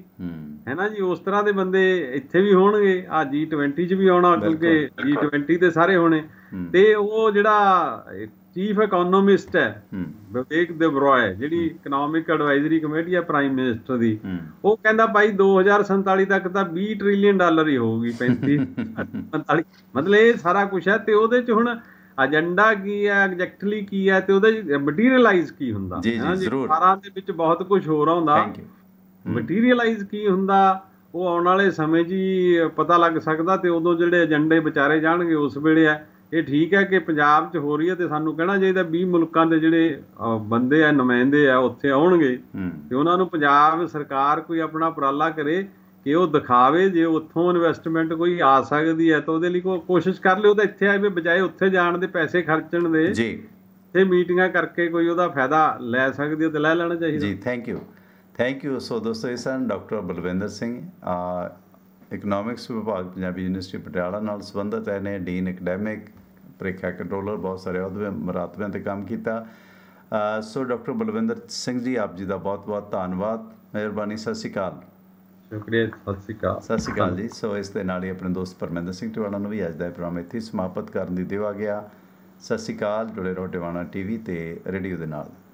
ਹੈਨਾ ਜੀ ਉਸ ਤਰ੍ਹਾਂ ਦੇ ਬੰਦੇ ਇੱਥੇ ਵੀ ਹੋਣਗੇ ਆ 20 'ਚ ਵੀ ਆਉਣਾ ਕਿਉਂਕਿ 20 ਦੇ ਸਾਰੇ ਹੋਣੇ ਤੇ ਉਹ ਜਿਹੜਾ ਚੀਫ ਇਕਨੋਮਿਸਟ ਹੈ ਵਿਵੇਕ ਦੇਬਰੋਏ ਜਿਹੜੀ ਇਕਨੋਮਿਕ ਐਡਵਾਈਜ਼ਰੀ ਕਮੇਟੀ ਹੈ ਪ੍ਰਾਈਮ ਮਿਨਿਸਟਰ ਦੀ ਉਹ ਕਹਿੰਦਾ ਭਾਈ 2047 ਤੱਕ ਤਾਂ 20 ਟ੍ਰਿਲੀਅਨ ਡਾਲਰ ਹੀ ਹੋਊਗੀ 35 45 ਮਤਲਬ ਇਹ ਸਾਰਾ ਕੁਝ ਹੈ ਤੇ ਉਹਦੇ 'ਚ ਹੁਣ ਅਜੰਡਾ ਕੀ ਹੈ ਐਗਜ਼ੈਕਟਲੀ ਕੀ ਹੈ ਤੇ ਉਹਦਾ ਮਟੀਰੀਅਲਾਈਜ਼ ਕੀ ਹੁੰਦਾ ਜੀ ਜੀ ਜ਼ਰੂਰ ਸਾਰਾ ਦੇ ਵਿੱਚ ਬਹੁਤ ਕੁਝ ਹੋਰ ਆਉਂਦਾ ਥੈਂਕ ਯੂ ਮਟੀਰੀਅਲਾਈਜ਼ ਕੀ ਹੁੰਦਾ ਉਹ ਆਉਣ ਵਾਲੇ ਸਮੇਂ 'ਚ ਹੀ ਪਤਾ ਲੱਗ ਸਕਦਾ ਤੇ ਉਦੋਂ ਜਿਹੜੇ ਏਜੰਡੇ ਵਿਚਾਰੇ ਜਾਣਗੇ ਉਸ ਵੇਲੇ ਆ ਇਹ ਠੀਕ ਹੈ ਕਿ ਪੰਜਾਬ 'ਚ ਹੋ ਰਹੀ ਹੈ ਤੇ ਸਾਨੂੰ ਕਹਿਣਾ ਚਾਹੀਦਾ 20 ਮੁਲਕਾਂ ਦੇ ਜਿਹੜੇ ਬੰਦੇ ਆ ਨੁਮਾਇੰਦੇ ਆ ਉੱਥੇ ਆਉਣਗੇ ਤੇ ਉਹਨਾਂ ਨੂੰ ਪੰਜਾਬ ਸਰਕਾਰ ਕੋਈ ਆਪਣਾ ਉਪਰਾਲਾ ਕਰੇ ਕਿ ਉਹ ਦਿਖਾਵੇ ਜੇ ਉੱਥੋਂ ਇਨਵੈਸਟਮੈਂਟ ਕੋਈ ਆ ਸਕਦੀ ਹੈ ਤਾਂ ਉਹਦੇ ਲਈ ਕੋਈ ਕੋਸ਼ਿਸ਼ ਕਰ ਲਿਓ ਤਾਂ ਇੱਥੇ ਆਏ ਬਜਾਏ ਉੱਥੇ ਜਾਣ ਦੇ ਪੈਸੇ ਖਰਚਣ ਦੇ ਜੀ ਤੇ ਮੀਟਿੰਗਾਂ ਕਰਕੇ ਕੋਈ ਉਹਦਾ ਫਾਇਦਾ ਲੈ ਸਕਦੀ ਹੈ ਤੇ ਲੈ ਲੈਣਾ ਚਾਹੀਦਾ ਜੀ thank you thank you so ਦੋਸਤੋ ਇਹ ਸਨ ਡਾਕਟਰ ਬਲਵਿੰਦਰ ਸਿੰਘ ਆ ਇਕਨੋਮਿਕਸ ਵਿਭਾਗ ਪੰਜਾਬੀ ਯੂਨੀਵਰਸਿਟੀ ਪਟਿਆਲਾ ਨਾਲ ਸੰਬੰਧਤ ਹੈ ਨੇ ਡੀਨ ਅਕੈਡੈਮਿਕ ਪ੍ਰੀਖਿਆ ਕੰਟਰੋਲਰ ਬਹੁਤ ਸਾਰੇ ਅਹੁਦੇ ਮਰਾਤਬਿਆਂ ਤੇ ਕੰਮ ਕੀਤਾ ਸੋ ਡਾਕਟਰ ਬਲਵਿੰਦਰ ਸਿੰਘ ਜੀ ਆਪ ਜੀ ਦਾ ਬਹੁਤ ਬਹੁਤ ਧੰਨਵਾਦ ਮਿਹਰਬਾਨੀ ਸਤਿ ਸ਼੍ਰੀ ਅਕਾਲ ਸ਼ੁਕਰੀਆ ਸਤਿ ਸ਼੍ਰੀ ਅਕਾਲ ਸਤਿ ਸ਼੍ਰੀ ਅਕਾਲ ਜੀ ਸੋ ਇਸ ਦੇ ਨਾਲ ਹੀ ਆਪਣੇ ਦੋਸਤ ਪਰਮੇਂਦਰ ਸਿੰਘ ਟਿਵਾਣਾ ਨੂੰ ਵੀ ਅੱਜ ਦਾ ਪ੍ਰੋਗਰਾਮ ਇੱਥੇ ਸਮਾਪਤ ਕਰਨ ਦੀ ਦਿਵਾ ਗਿਆ ਸਤਿ ਸ਼੍ਰੀ ਅਕਾਲ ਜੁੜੇ ਰਹੋ ਟਿਵਾਣਾ ਟੀਵੀ ਤੇ ਰੇਡੀਓ ਦੇ ਨਾਲ